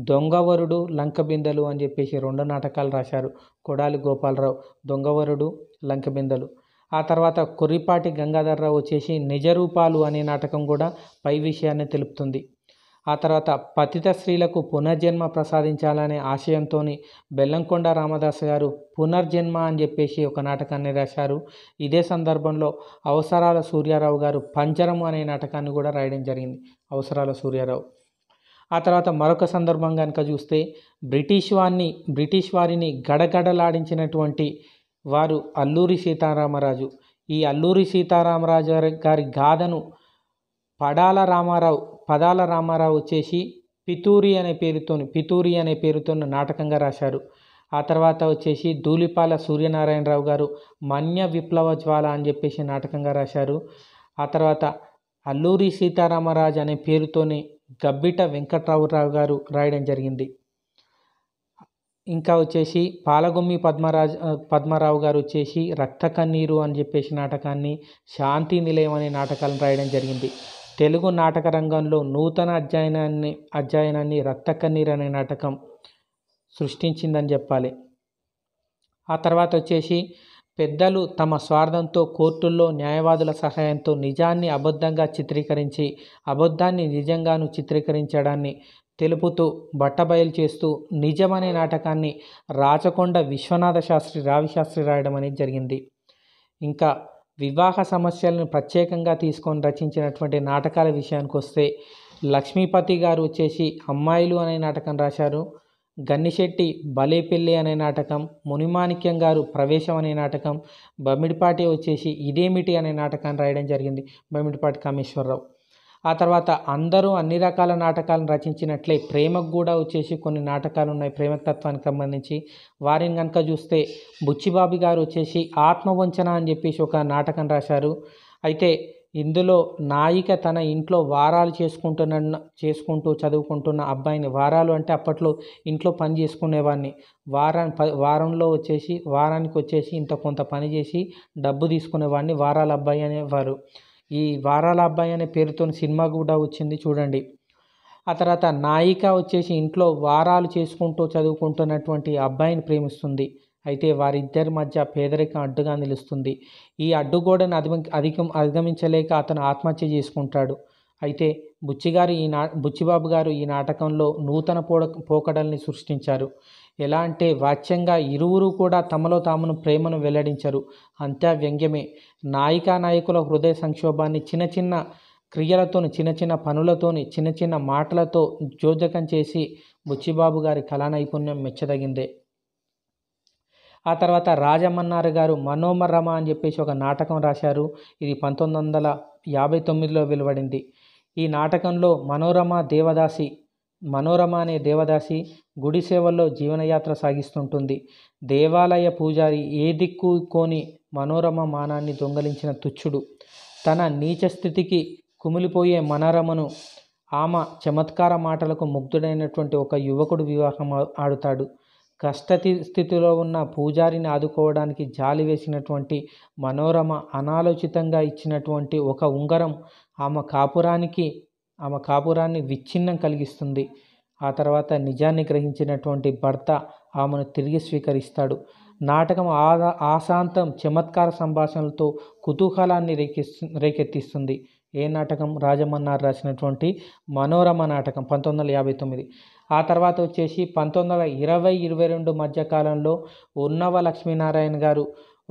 దొంగవరుడు లంకబిందెలు అని చెప్పేసి రెండు నాటకాలు రాశారు కొడాలి గోపాలరావు దొంగవరుడు లంకబిందెలు ఆ తర్వాత కొర్రిపాటి గంగాధర్రావు వచ్చేసి నిజరూపాలు అనే నాటకం కూడా పై విషయాన్ని తెలుపుతుంది ఆ తర్వాత పతిత స్త్రీలకు పునర్జన్మ ప్రసాదించాలనే ఆశయంతో బెల్లంకొండ రామదాస్ గారు పునర్జన్మ అని చెప్పేసి ఒక నాటకాన్ని రాశారు ఇదే సందర్భంలో అవసరాల సూర్యారావు గారు పంచరము అనే నాటకాన్ని కూడా రాయడం జరిగింది అవసరాల సూర్యారావు ఆ తర్వాత మరొక సందర్భం కనుక చూస్తే బ్రిటిష్ వారిని బ్రిటిష్ వారిని గడగడలాడించినటువంటి వారు అల్లూరి సీతారామరాజు ఈ అల్లూరి సీతారామరాజు గారి గాథను పడాల రామారావు పదాల రామారావు వచ్చేసి పితూరి అనే పేరుతో పితూరి అనే పేరుతో నాటకంగా రాశారు ఆ తర్వాత వచ్చేసి ధూళిపాల సూర్యనారాయణరావు గారు మన్య విప్లవ జ్వాల అని చెప్పేసి నాటకంగా రాశారు ఆ తర్వాత అల్లూరి సీతారామరాజు అనే పేరుతోని గబ్బిట రావు గారు రాయడం జరిగింది ఇంకా వచ్చేసి పాలగొమ్మి పద్మరాజ్ పద్మారావు గారు వచ్చేసి రక్త కన్నీరు అని చెప్పేసి నాటకాన్ని శాంతి నిలయం అనే నాటకాలను రాయడం జరిగింది తెలుగు నాటక రంగంలో నూతన అధ్యయనాన్ని అధ్యయనాన్ని రక్త కన్నీర్ అనే నాటకం సృష్టించిందని చెప్పాలి ఆ తర్వాత వచ్చేసి పెద్దలు తమ స్వార్థంతో కోర్టుల్లో న్యాయవాదుల సహాయంతో నిజాన్ని అబద్ధంగా చిత్రీకరించి అబద్ధాన్ని నిజంగాను చిత్రీకరించడాన్ని తెలుపుతూ బట్టబయలు చేస్తూ నిజమనే నాటకాన్ని రాచకొండ విశ్వనాథ శాస్త్రి రావిశాస్త్రి రాయడం అనేది జరిగింది ఇంకా వివాహ సమస్యలను ప్రత్యేకంగా తీసుకొని రచించినటువంటి నాటకాల విషయానికి వస్తే లక్ష్మీపతి గారు వచ్చేసి అమ్మాయిలు అనే నాటకం రాశారు గన్నిశెట్టి బలే పెళ్ళి అనే నాటకం మునిమాణిక్యం గారు ప్రవేశం అనే నాటకం బమ్మిడిపాటి వచ్చేసి ఇదేమిటి అనే నాటకాన్ని రాయడం జరిగింది బమ్మిడిపాటి కామేశ్వరరావు ఆ తర్వాత అందరూ అన్ని రకాల నాటకాలను రచించినట్లే ప్రేమకు కూడా వచ్చేసి కొన్ని నాటకాలు ఉన్నాయి ప్రేమతత్వానికి సంబంధించి వారిని కనుక చూస్తే బుచ్చిబాబు గారు వచ్చేసి ఆత్మవంచన అని చెప్పేసి ఒక నాటకం రాశారు అయితే ఇందులో నాయిక తన ఇంట్లో వారాలు చేసుకుంటున్న చేసుకుంటూ చదువుకుంటున్న అబ్బాయిని వారాలు అంటే అప్పట్లో ఇంట్లో పని చేసుకునేవాడిని వారాన్ని వారంలో వచ్చేసి వారానికి వచ్చేసి ఇంత కొంత పని చేసి డబ్బు తీసుకునేవాడిని వారాల అబ్బాయి అనేవారు ఈ వారాల అబ్బాయి అనే పేరుతో సినిమా కూడా వచ్చింది చూడండి ఆ తర్వాత నాయిక వచ్చేసి ఇంట్లో వారాలు చేసుకుంటూ చదువుకుంటున్నటువంటి అబ్బాయిని ప్రేమిస్తుంది అయితే వారిద్దరి మధ్య పేదరికం అడ్డుగా నిలుస్తుంది ఈ అడ్డుగోడను అధిగం అధిగం అధిగమించలేక అతను ఆత్మహత్య చేసుకుంటాడు అయితే బుచ్చిగారు ఈ నా బుచ్చిబాబు గారు ఈ నాటకంలో నూతన పోడ పోకడల్ని సృష్టించారు ఎలా అంటే వాచ్యంగా ఇరువురు కూడా తమలో తామును ప్రేమను వెల్లడించరు అంతా వ్యంగ్యమే నాయికా నాయకుల హృదయ సంక్షోభాన్ని చిన్న చిన్న క్రియలతోని చిన్న చిన్న పనులతోని చిన్న చిన్న మాటలతో జోజకం చేసి బుచ్చిబాబు గారి కళా నైపుణ్యం మెచ్చదగిందే ఆ తర్వాత రాజమన్నారు గారు మనోమరమ అని చెప్పేసి ఒక నాటకం రాశారు ఇది పంతొమ్మిది వందల యాభై తొమ్మిదిలో వెలువడింది ఈ నాటకంలో మనోరమ దేవదాసి మనోరమ అనే దేవదాసి గుడి సేవల్లో జీవనయాత్ర సాగిస్తుంటుంది దేవాలయ పూజారి ఏ దిక్కు కోని మనోరమ మానాన్ని దొంగలించిన తుచ్చుడు తన నీచ స్థితికి కుమిలిపోయే మనోరమను ఆమె చమత్కార మాటలకు ముగ్ధుడైనటువంటి ఒక యువకుడు వివాహం ఆడుతాడు కష్టతి స్థితిలో ఉన్న పూజారిని ఆదుకోవడానికి జాలి వేసినటువంటి మనోరమ అనాలోచితంగా ఇచ్చినటువంటి ఒక ఉంగరం ఆమె కాపురానికి ఆమె కాపురాన్ని విచ్ఛిన్నం కలిగిస్తుంది ఆ తర్వాత నిజాన్ని గ్రహించినటువంటి భర్త ఆమెను తిరిగి స్వీకరిస్తాడు నాటకం ఆదా ఆశాంతం చమత్కార సంభాషణలతో కుతూహలాన్ని రేకెస్తు రేకెత్తిస్తుంది ఏ నాటకం రాజమన్నారు రాసినటువంటి మనోరమ నాటకం పంతొమ్మిది వందల యాభై తొమ్మిది ఆ తర్వాత వచ్చేసి పంతొమ్మిది వందల ఇరవై ఇరవై రెండు మధ్యకాలంలో ఉన్నవ లక్ష్మీనారాయణ గారు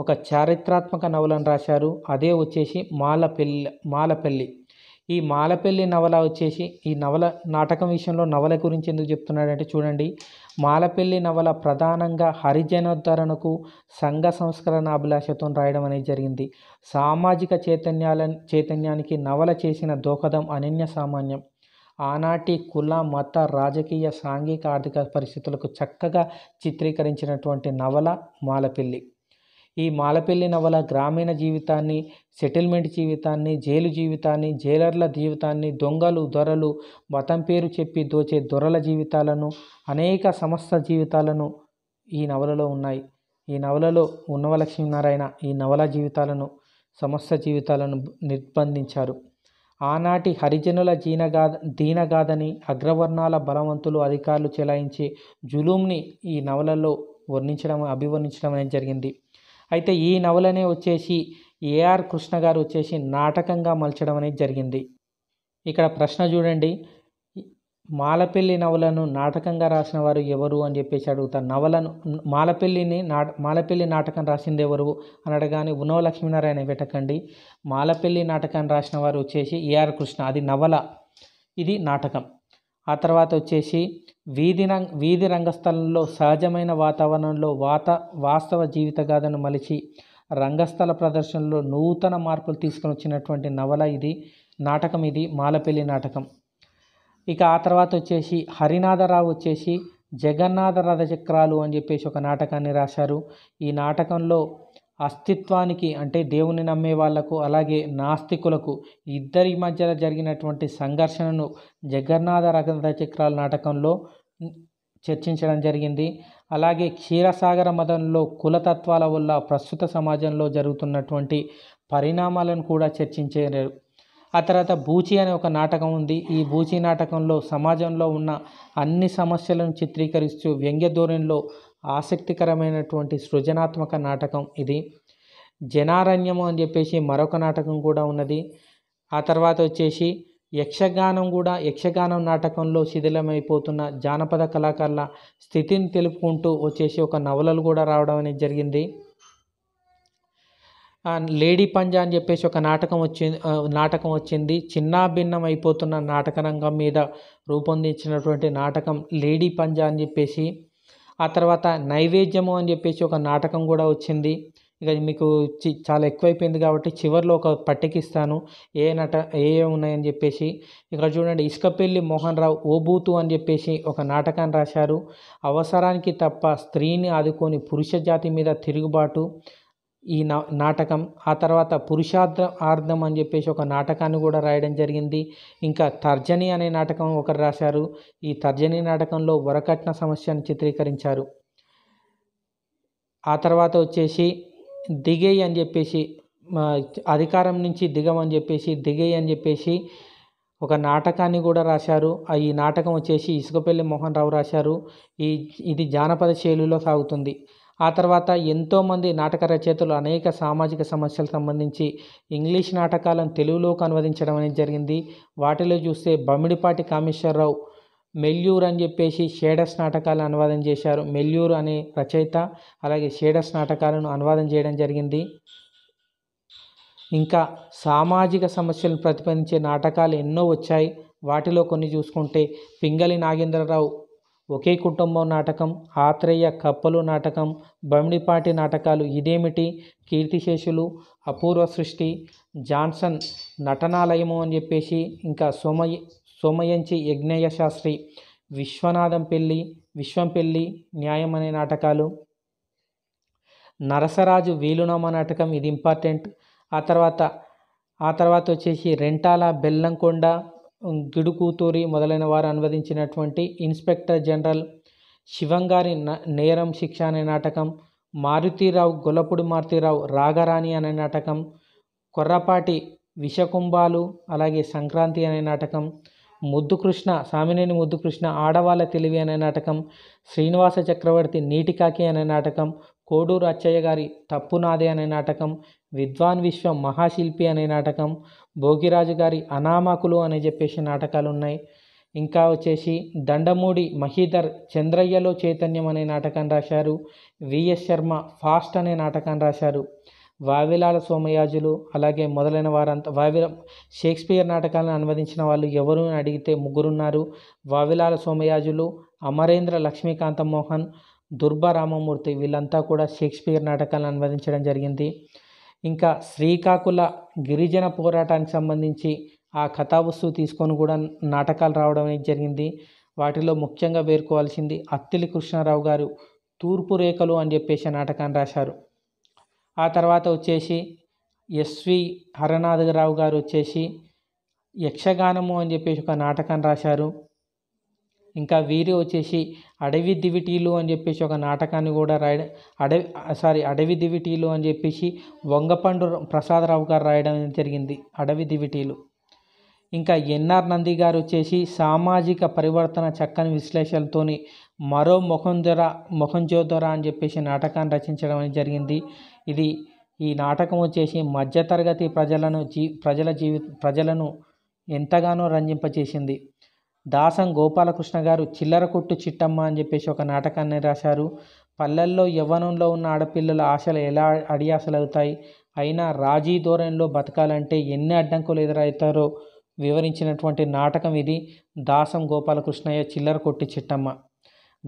ఒక చారిత్రాత్మక నవలను రాశారు అదే వచ్చేసి మాలపెల్లి మాలపల్లి ఈ మాలపల్లి నవల వచ్చేసి ఈ నవల నాటకం విషయంలో నవల గురించి ఎందుకు చెప్తున్నాడంటే చూడండి మాలపల్లి నవల ప్రధానంగా హరిజనోద్ధరణకు సంఘ సంస్కరణ అభిలాషతో రాయడం అనేది జరిగింది సామాజిక చైతన్యాల చైతన్యానికి నవల చేసిన దోహదం అనన్య సామాన్యం ఆనాటి కుల మత రాజకీయ సాంఘిక ఆర్థిక పరిస్థితులకు చక్కగా చిత్రీకరించినటువంటి నవల మాలపల్లి ఈ మాలపెల్లి నవల గ్రామీణ జీవితాన్ని సెటిల్మెంట్ జీవితాన్ని జైలు జీవితాన్ని జైలర్ల జీవితాన్ని దొంగలు దొరలు మతం పేరు చెప్పి దోచే దొరల జీవితాలను అనేక సమస్త జీవితాలను ఈ నవలలో ఉన్నాయి ఈ నవలలో ఉన్నవ లక్ష్మీనారాయణ ఈ నవల జీవితాలను సమస్త జీవితాలను నిర్బంధించారు ఆనాటి హరిజనుల జీనగా దీనగాదని అగ్రవర్ణాల బలవంతులు అధికారులు చెలాయించి జులూంని ఈ నవలలో వర్ణించడం అభివర్ణించడం అనేది జరిగింది అయితే ఈ నవలనే వచ్చేసి ఏఆర్ కృష్ణ గారు వచ్చేసి నాటకంగా మలచడం అనేది జరిగింది ఇక్కడ ప్రశ్న చూడండి మాలపల్లి నవలను నాటకంగా రాసిన వారు ఎవరు అని చెప్పేసి అడుగుతారు నవలను మాలపల్లిని నాట మాలపల్లి నాటకం రాసింది ఎవరు అని అడగానే ఉన్నవ లక్ష్మీనారాయణ వెటకండి మాలపల్లి నాటకాన్ని రాసిన వారు వచ్చేసి ఏఆర్ కృష్ణ అది నవల ఇది నాటకం ఆ తర్వాత వచ్చేసి వీధి రంగ వీధి రంగస్థలంలో సహజమైన వాతావరణంలో వాత వాస్తవ జీవిత గాథను మలిచి రంగస్థల ప్రదర్శనలో నూతన మార్పులు తీసుకుని వచ్చినటువంటి నవల ఇది నాటకం ఇది మాలపల్లి నాటకం ఇక ఆ తర్వాత వచ్చేసి హరినాథరావు వచ్చేసి జగన్నాథ రథచక్రాలు అని చెప్పేసి ఒక నాటకాన్ని రాశారు ఈ నాటకంలో అస్తిత్వానికి అంటే దేవుని నమ్మే వాళ్లకు అలాగే నాస్తికులకు ఇద్దరి మధ్యలో జరిగినటువంటి సంఘర్షణను జగన్నాథ రథ చక్రాల నాటకంలో చర్చించడం జరిగింది అలాగే క్షీరసాగర మదంలో కులతత్వాల వల్ల ప్రస్తుత సమాజంలో జరుగుతున్నటువంటి పరిణామాలను కూడా చర్చించారు ఆ తర్వాత బూచి అనే ఒక నాటకం ఉంది ఈ బూచి నాటకంలో సమాజంలో ఉన్న అన్ని సమస్యలను చిత్రీకరిస్తూ వ్యంగ్య ధోరణిలో ఆసక్తికరమైనటువంటి సృజనాత్మక నాటకం ఇది జనారణ్యము అని చెప్పేసి మరొక నాటకం కూడా ఉన్నది ఆ తర్వాత వచ్చేసి యక్షగానం కూడా యక్షగానం నాటకంలో శిథిలమైపోతున్న జానపద కళాకారుల స్థితిని తెలుపుకుంటూ వచ్చేసి ఒక నవలలు కూడా రావడం అనేది జరిగింది లేడీ పంజా అని చెప్పేసి ఒక నాటకం వచ్చింది నాటకం వచ్చింది చిన్న భిన్నం అయిపోతున్న నాటక రంగం మీద రూపొందించినటువంటి నాటకం లేడీ పంజా అని చెప్పేసి ఆ తర్వాత నైవేద్యము అని చెప్పేసి ఒక నాటకం కూడా వచ్చింది ఇక మీకు చి చాలా ఎక్కువైపోయింది కాబట్టి చివరిలో ఒక పట్టికిస్తాను ఏ నట ఏ ఉన్నాయని చెప్పేసి ఇక్కడ చూడండి ఇసుకపల్లి మోహన్ రావు ఓబూతు అని చెప్పేసి ఒక నాటకాన్ని రాశారు అవసరానికి తప్ప స్త్రీని ఆదుకొని పురుష జాతి మీద తిరుగుబాటు ఈ నా నాటకం ఆ తర్వాత పురుషార్థ ఆర్ధం అని చెప్పేసి ఒక నాటకాన్ని కూడా రాయడం జరిగింది ఇంకా తర్జని అనే నాటకం ఒకరు రాశారు ఈ తర్జని నాటకంలో వరకట్న సమస్యను చిత్రీకరించారు ఆ తర్వాత వచ్చేసి దిగేయి అని చెప్పేసి అధికారం నుంచి దిగమని చెప్పేసి దిగేయి అని చెప్పేసి ఒక నాటకాన్ని కూడా రాశారు ఈ నాటకం వచ్చేసి ఇసుకపల్లి మోహన్ రావు రాశారు ఈ ఇది జానపద శైలిలో సాగుతుంది ఆ తర్వాత ఎంతోమంది నాటక రచయితలు అనేక సామాజిక సమస్యలకు సంబంధించి ఇంగ్లీష్ నాటకాలను తెలుగులోకి అనువదించడం అనేది జరిగింది వాటిలో చూస్తే బమిడిపాటి కామేశ్వరరావు మెల్యూర్ అని చెప్పేసి షేడస్ నాటకాలను అనువాదం చేశారు మెల్యూర్ అనే రచయిత అలాగే షేడస్ నాటకాలను అనువాదం చేయడం జరిగింది ఇంకా సామాజిక సమస్యలను ప్రతిపాదించే నాటకాలు ఎన్నో వచ్చాయి వాటిలో కొన్ని చూసుకుంటే పింగళి నాగేంద్రరావు ఒకే కుటుంబం నాటకం ఆత్రేయ కప్పలు నాటకం బమిడిపాటి నాటకాలు ఇదేమిటి కీర్తిశేషులు అపూర్వ సృష్టి జాన్సన్ నటనాలయము అని చెప్పేసి ఇంకా సోమయ సోమయంచి యజ్ఞేయ శాస్త్రి విశ్వనాథం పెళ్ళి విశ్వం పెళ్ళి న్యాయం అనే నాటకాలు నరసరాజు వీలునామ నాటకం ఇది ఇంపార్టెంట్ ఆ తర్వాత ఆ తర్వాత వచ్చేసి రెంటాల బెల్లంకొండ గిడుకూతూరి మొదలైన వారు అనువదించినటువంటి ఇన్స్పెక్టర్ జనరల్ శివంగారి నేరం శిక్ష అనే నాటకం మారుతీరావు గొల్లపూడి మారుతీరావు రాగరాణి అనే నాటకం కొర్రపాటి విషకుంభాలు అలాగే సంక్రాంతి అనే నాటకం ముద్దుకృష్ణ సామినేని ముద్దుకృష్ణ ఆడవాళ్ళ తెలివి అనే నాటకం శ్రీనివాస చక్రవర్తి నీటికాకి అనే నాటకం కోడూరు అచ్చయ్య గారి తప్పునాదే అనే నాటకం విద్వాన్ విశ్వం మహాశిల్పి అనే నాటకం భోగిరాజు గారి అనామకులు అని చెప్పేసి నాటకాలు ఉన్నాయి ఇంకా వచ్చేసి దండమూడి మహీధర్ చంద్రయ్యలో చైతన్యం అనే నాటకాన్ని రాశారు విఎస్ శర్మ ఫాస్ట్ అనే నాటకాన్ని రాశారు వావిలాల సోమయాజులు అలాగే మొదలైన వారంతా వావిల షేక్స్పియర్ నాటకాలను అనువదించిన వాళ్ళు ఎవరు అని అడిగితే ముగ్గురున్నారు వావిలాల సోమయాజులు అమరేంద్ర లక్ష్మీకాంత మోహన్ దుర్బ రామమూర్తి వీళ్ళంతా కూడా షేక్స్పియర్ నాటకాలను అనువదించడం జరిగింది ఇంకా శ్రీకాకుళ గిరిజన పోరాటానికి సంబంధించి ఆ కథా వస్తువు తీసుకొని కూడా నాటకాలు రావడం అనేది జరిగింది వాటిలో ముఖ్యంగా పేర్కోవాల్సింది అత్తిలి కృష్ణారావు గారు తూర్పు రేఖలు అని చెప్పేసి నాటకాన్ని రాశారు ఆ తర్వాత వచ్చేసి ఎస్వి హరనాథరావు గారు వచ్చేసి యక్షగానము అని చెప్పేసి ఒక నాటకాన్ని రాశారు ఇంకా వీరే వచ్చేసి అడవి దివిటీలు అని చెప్పేసి ఒక నాటకాన్ని కూడా రాయడం అడవి సారీ అడవి దివిటీలు అని చెప్పేసి వంగపండు ప్రసాదరావు గారు రాయడం జరిగింది అడవి దివిటీలు ఇంకా ఎన్ఆర్ నంది గారు వచ్చేసి సామాజిక పరివర్తన చక్కని విశ్లేషణతోని మరో మొహంజొర మొహంజోదొర అని చెప్పేసి నాటకాన్ని రచించడం జరిగింది ఇది ఈ నాటకం వచ్చేసి మధ్యతరగతి ప్రజలను జీ ప్రజల జీవి ప్రజలను ఎంతగానో రంజింపచేసింది దాసం గోపాలకృష్ణ గారు చిల్లర కొట్టు చిట్టమ్మ అని చెప్పేసి ఒక నాటకాన్ని రాశారు పల్లెల్లో యవ్వనంలో ఉన్న ఆడపిల్లల ఆశలు ఎలా అడియాసలవుతాయి అయినా రాజీ ధోరణిలో బతకాలంటే ఎన్ని అడ్డంకులు ఎదురవుతారో వివరించినటువంటి నాటకం ఇది దాసం గోపాలకృష్ణయ్య చిల్లర కొట్టి చిట్టమ్మ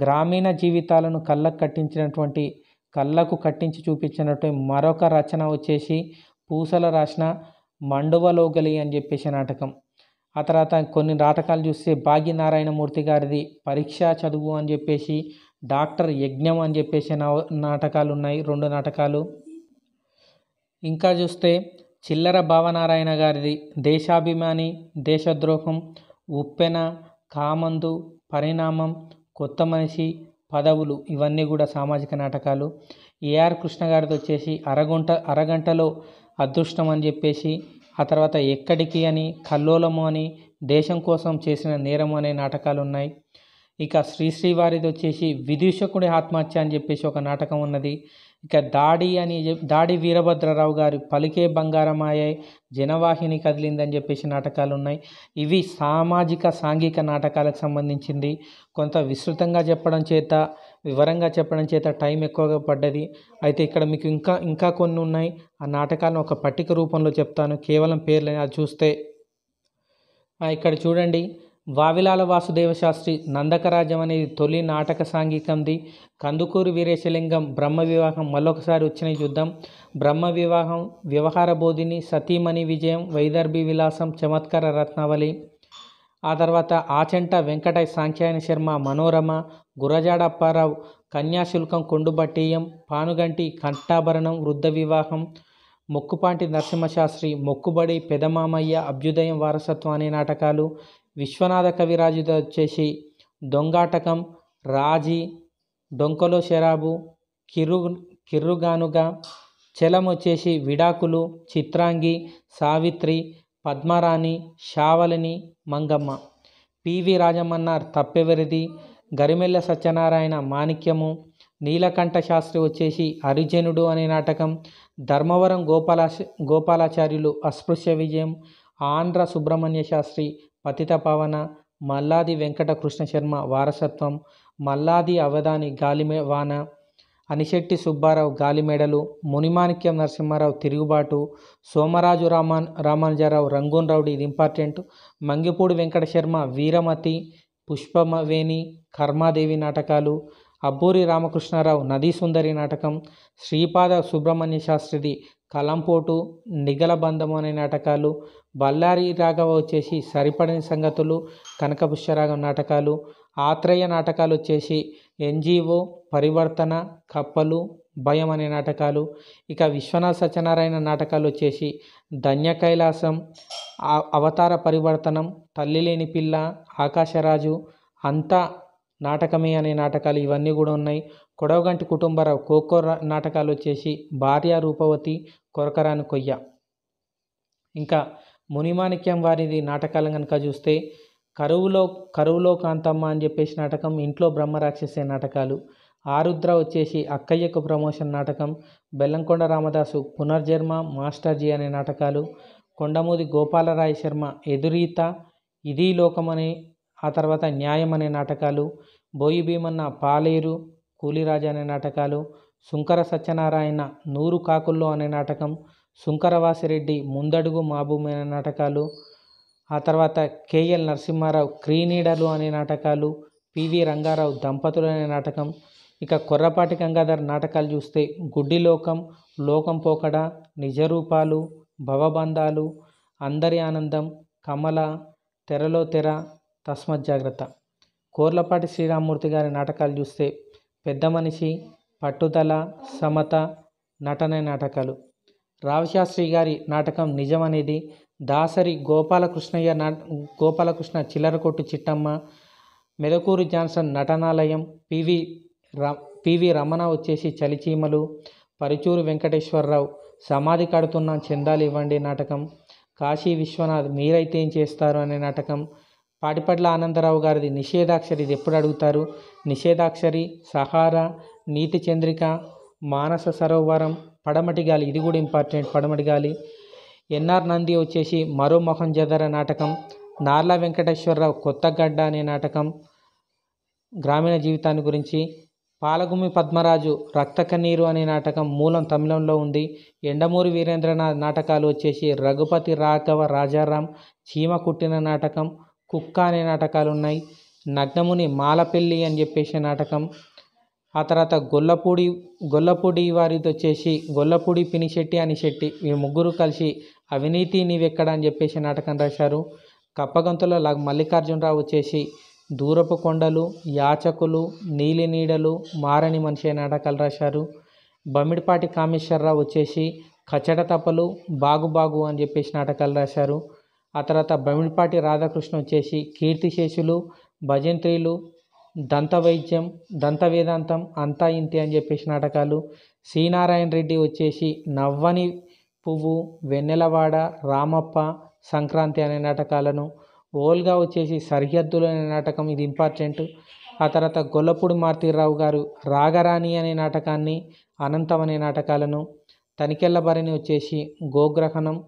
గ్రామీణ జీవితాలను కళ్ళకు కట్టించినటువంటి కళ్ళకు కట్టించి చూపించినటువంటి మరొక రచన వచ్చేసి పూసల రాసిన మండువలోగలి అని చెప్పేసి నాటకం ఆ తర్వాత కొన్ని నాటకాలు చూస్తే భాగ్యనారాయణమూర్తి గారిది పరీక్ష చదువు అని చెప్పేసి డాక్టర్ యజ్ఞం అని చెప్పేసి నాటకాలు ఉన్నాయి రెండు నాటకాలు ఇంకా చూస్తే చిల్లర భావనారాయణ గారిది దేశాభిమాని దేశద్రోహం ఉప్పెన కామందు పరిణామం కొత్త మనిషి పదవులు ఇవన్నీ కూడా సామాజిక నాటకాలు ఏఆర్ కృష్ణ గారిది వచ్చేసి అరగంట అరగంటలో అదృష్టం అని చెప్పేసి ఆ తర్వాత ఎక్కడికి అని కల్లోలము అని దేశం కోసం చేసిన నేరము అనే నాటకాలు ఉన్నాయి ఇక శ్రీశ్రీ వారిది వచ్చేసి విదూషకుడి ఆత్మహత్య అని చెప్పేసి ఒక నాటకం ఉన్నది ఇక దాడి అని దాడి వీరభద్రరావు గారి పలికే బంగారమాయే జనవాహిని కదిలిందని చెప్పేసి నాటకాలు ఉన్నాయి ఇవి సామాజిక సాంఘిక నాటకాలకు సంబంధించింది కొంత విస్తృతంగా చెప్పడం చేత వివరంగా చెప్పడం చేత టైం ఎక్కువగా పడ్డది అయితే ఇక్కడ మీకు ఇంకా ఇంకా కొన్ని ఉన్నాయి ఆ నాటకాలను ఒక పట్టిక రూపంలో చెప్తాను కేవలం పేర్లని అది చూస్తే ఇక్కడ చూడండి వావిలాల వాసుదేవశాస్త్రి నందకరాజం అనేది తొలి నాటక సాంఘికంది కందుకూరు వీరేశలింగం బ్రహ్మ వివాహం మళ్ళొకసారి వచ్చిన యుద్ధం బ్రహ్మ వివాహం వ్యవహార బోధిని సతీమణి విజయం వైదర్భి విలాసం చమత్కార రత్నావళి ఆ తర్వాత ఆచంట వెంకటై సాంఖ్యాయన శర్మ మనోరమ గురజాడప్పారావు కన్యాశుల్కం కొండుబట్టీయం పానుగంటి కంఠాభరణం వృద్ధ వివాహం మొక్కుపాంటి నరసింహశాస్త్రి మొక్కుబడి పెదమామయ్య అభ్యుదయం వారసత్వం అనే నాటకాలు విశ్వనాథ కవిరాజుతో వచ్చేసి దొంగాటకం రాజీ డొంకలో శరాబు కిర్రు కిర్రుగానుగా చలం వచ్చేసి విడాకులు చిత్రాంగి సావిత్రి పద్మరాణి షావలిని మంగమ్మ పివి రాజమన్నార్ తప్పెవరిది గరిమెల్ల సత్యనారాయణ మాణిక్యము నీలకంఠ శాస్త్రి వచ్చేసి హరిజనుడు అనే నాటకం ధర్మవరం గోపాలా గోపాలాచార్యులు అస్పృశ్య విజయం ఆంధ్ర సుబ్రహ్మణ్య శాస్త్రి పతిత పవన మల్లాది వెంకట కృష్ణ శర్మ వారసత్వం మల్లాది అవధాని గాలిమే వాన అనిశెట్టి సుబ్బారావు గాలిమేడలు మునిమాణిక్యం నరసింహారావు తిరుగుబాటు సోమరాజు రామాన్ రామానుజారావు రంగూన్ రౌడీ ఇది ఇంపార్టెంట్ మంగిపూడి వెంకట శర్మ వీరమతి పుష్పమవేణి కర్మాదేవి నాటకాలు అబ్బూరి రామకృష్ణారావు నదీసుందరి సుందరి నాటకం శ్రీపాద సుబ్రహ్మణ్య శాస్త్రిది కలంపోటు నిగలబంధము అనే నాటకాలు బళ్ళారి రాఘవ వచ్చేసి సరిపడని సంగతులు కనకపుష్యరాగం నాటకాలు ఆత్రేయ నాటకాలు వచ్చేసి ఎన్జిఓ పరివర్తన కప్పలు భయం అనే నాటకాలు ఇక విశ్వనాథ సత్యనారాయణ నాటకాలు వచ్చేసి ధన్య కైలాసం అవతార పరివర్తనం తల్లి లేని పిల్ల ఆకాశరాజు అంతా నాటకమే అనే నాటకాలు ఇవన్నీ కూడా ఉన్నాయి కొడవగంటి కుటుంబరావు కోకో నాటకాలు వచ్చేసి భార్య రూపవతి కొరకరాని కొయ్య ఇంకా మునిమాణిక్యం వారిది నాటకాలు కనుక చూస్తే కరువులో కరువులో కాంతమ్మ అని చెప్పేసి నాటకం ఇంట్లో బ్రహ్మరాక్షసే నాటకాలు ఆరుద్ర వచ్చేసి అక్కయ్యకు ప్రమోషన్ నాటకం బెల్లంకొండ రామదాసు పునర్జన్మ మాస్టర్జీ అనే నాటకాలు కొండమూది గోపాలరాయ శర్మ ఎదురీత ఇది లోకం అనే ఆ తర్వాత న్యాయం అనే నాటకాలు బోయి భీమన్న పాలేరు కూలిరాజు అనే నాటకాలు సుంకర సత్యనారాయణ నూరు కాకుల్లో అనే నాటకం సుంకరవాసిరెడ్డి ముందడుగు మాభూమి అనే నాటకాలు ఆ తర్వాత కేఎల్ నరసింహారావు క్రీనీడలు అనే నాటకాలు పివి రంగారావు దంపతులు అనే నాటకం ఇక కొర్రపాటి గంగాధర్ నాటకాలు చూస్తే గుడ్డి లోకం లోకం పోకడ నిజరూపాలు భవబంధాలు అందరి ఆనందం కమల తెరలో తెర తస్మత్ జాగ్రత్త కోర్లపాటి శ్రీరామూర్తి గారి నాటకాలు చూస్తే పెద్ద మనిషి పట్టుదల సమత నటన నాటకాలు రావశాస్త్రి గారి నాటకం నిజమనేది దాసరి గోపాలకృష్ణయ్య నా గోపాలకృష్ణ చిల్లరకొట్టు చిట్టమ్మ మెదకూరు జాన్సన్ నటనాలయం పివి ర పివి రమణ వచ్చేసి చలిచీమలు పరిచూరు వెంకటేశ్వరరావు సమాధి కడుతున్న చందాలు ఇవ్వండి నాటకం కాశీ విశ్వనాథ్ మీరైతే ఏం చేస్తారు అనే నాటకం పాటిపట్ల ఆనందరావు గారిది నిషేధాక్షరి ఇది ఎప్పుడు అడుగుతారు నిషేధాక్షరి సహారా నీతి చంద్రిక మానస సరోవరం పడమటి గాలి ఇది కూడా ఇంపార్టెంట్ పడమటి గాలి ఎన్ఆర్ నంది వచ్చేసి మరో మొహం జదర నాటకం నార్ల వెంకటేశ్వరరావు కొత్తగడ్డ అనే నాటకం గ్రామీణ జీవితాన్ని గురించి పాలగుమి పద్మరాజు రక్తకన్నీరు అనే నాటకం మూలం తమిళంలో ఉంది ఎండమూరి వీరేంద్రనాథ్ నాటకాలు వచ్చేసి రఘుపతి రాఘవ రాజారాం చీమ కుట్టిన నాటకం కుక్క అనే నాటకాలు ఉన్నాయి నగ్నముని మాలపెల్లి అని చెప్పేసి నాటకం ఆ తర్వాత గొల్లపూడి గొల్లపూడి వారితో వచ్చేసి గొల్లపూడి పినిశెట్టి అని శెట్టి ఈ ముగ్గురు కలిసి అవినీతి నీవెక్కడ అని చెప్పేసి నాటకం రాశారు కప్పగంతుల మల్లికార్జునరావు వచ్చేసి దూరపు కొండలు యాచకులు నీలి నీడలు మారని మనిషి నాటకాలు రాశారు బమ్మిడిపాటి కామేశ్వరరావు వచ్చేసి కచ్చట తపలు బాగు బాగు అని చెప్పేసి నాటకాలు రాశారు ఆ తర్వాత బమిడిపాటి రాధాకృష్ణ వచ్చేసి కీర్తిశేషులు భజంత్రీలు దంత వైద్యం దంత వేదాంతం అంతా ఇంతే అని చెప్పేసి నాటకాలు శ్రీనారాయణ రెడ్డి వచ్చేసి నవ్వని పువ్వు వెన్నెలవాడ రామప్ప సంక్రాంతి అనే నాటకాలను ఓల్గా వచ్చేసి సరిహద్దులు అనే నాటకం ఇది ఇంపార్టెంట్ ఆ తర్వాత గొల్లపూడి మారుతీరావు గారు రాగరాణి అనే నాటకాన్ని అనంతం అనే నాటకాలను తనికెళ్ళ వచ్చేసి గోగ్రహణం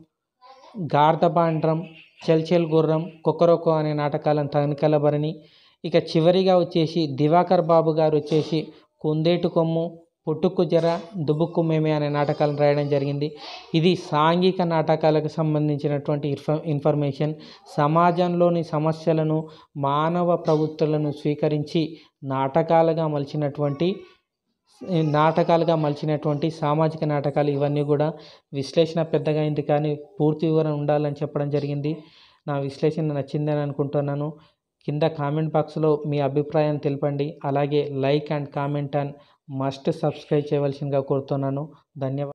గార్దపాండ్రం చల్చెల్ గుర్రం కొక్కరొక్కో అనే నాటకాలను తనకలబరిని ఇక చివరిగా వచ్చేసి దివాకర్ బాబు గారు వచ్చేసి కుందేటు కొమ్ము పుట్టుకు జర దుబుక్కు మేమే అనే నాటకాలను రాయడం జరిగింది ఇది సాంఘిక నాటకాలకు సంబంధించినటువంటి ఇన్ఫర్మేషన్ సమాజంలోని సమస్యలను మానవ ప్రవృత్తులను స్వీకరించి నాటకాలుగా మలిచినటువంటి నాటకాలుగా మలిచినటువంటి సామాజిక నాటకాలు ఇవన్నీ కూడా విశ్లేషణ పెద్దగా అయింది కానీ పూర్తి వివరణ ఉండాలని చెప్పడం జరిగింది నా విశ్లేషణ నచ్చిందని అనుకుంటున్నాను కింద కామెంట్ బాక్స్లో మీ అభిప్రాయాన్ని తెలపండి అలాగే like and comment and must subscribe చేయవలసిందిగా కోరుతున్నాను ధన్యవాదాలు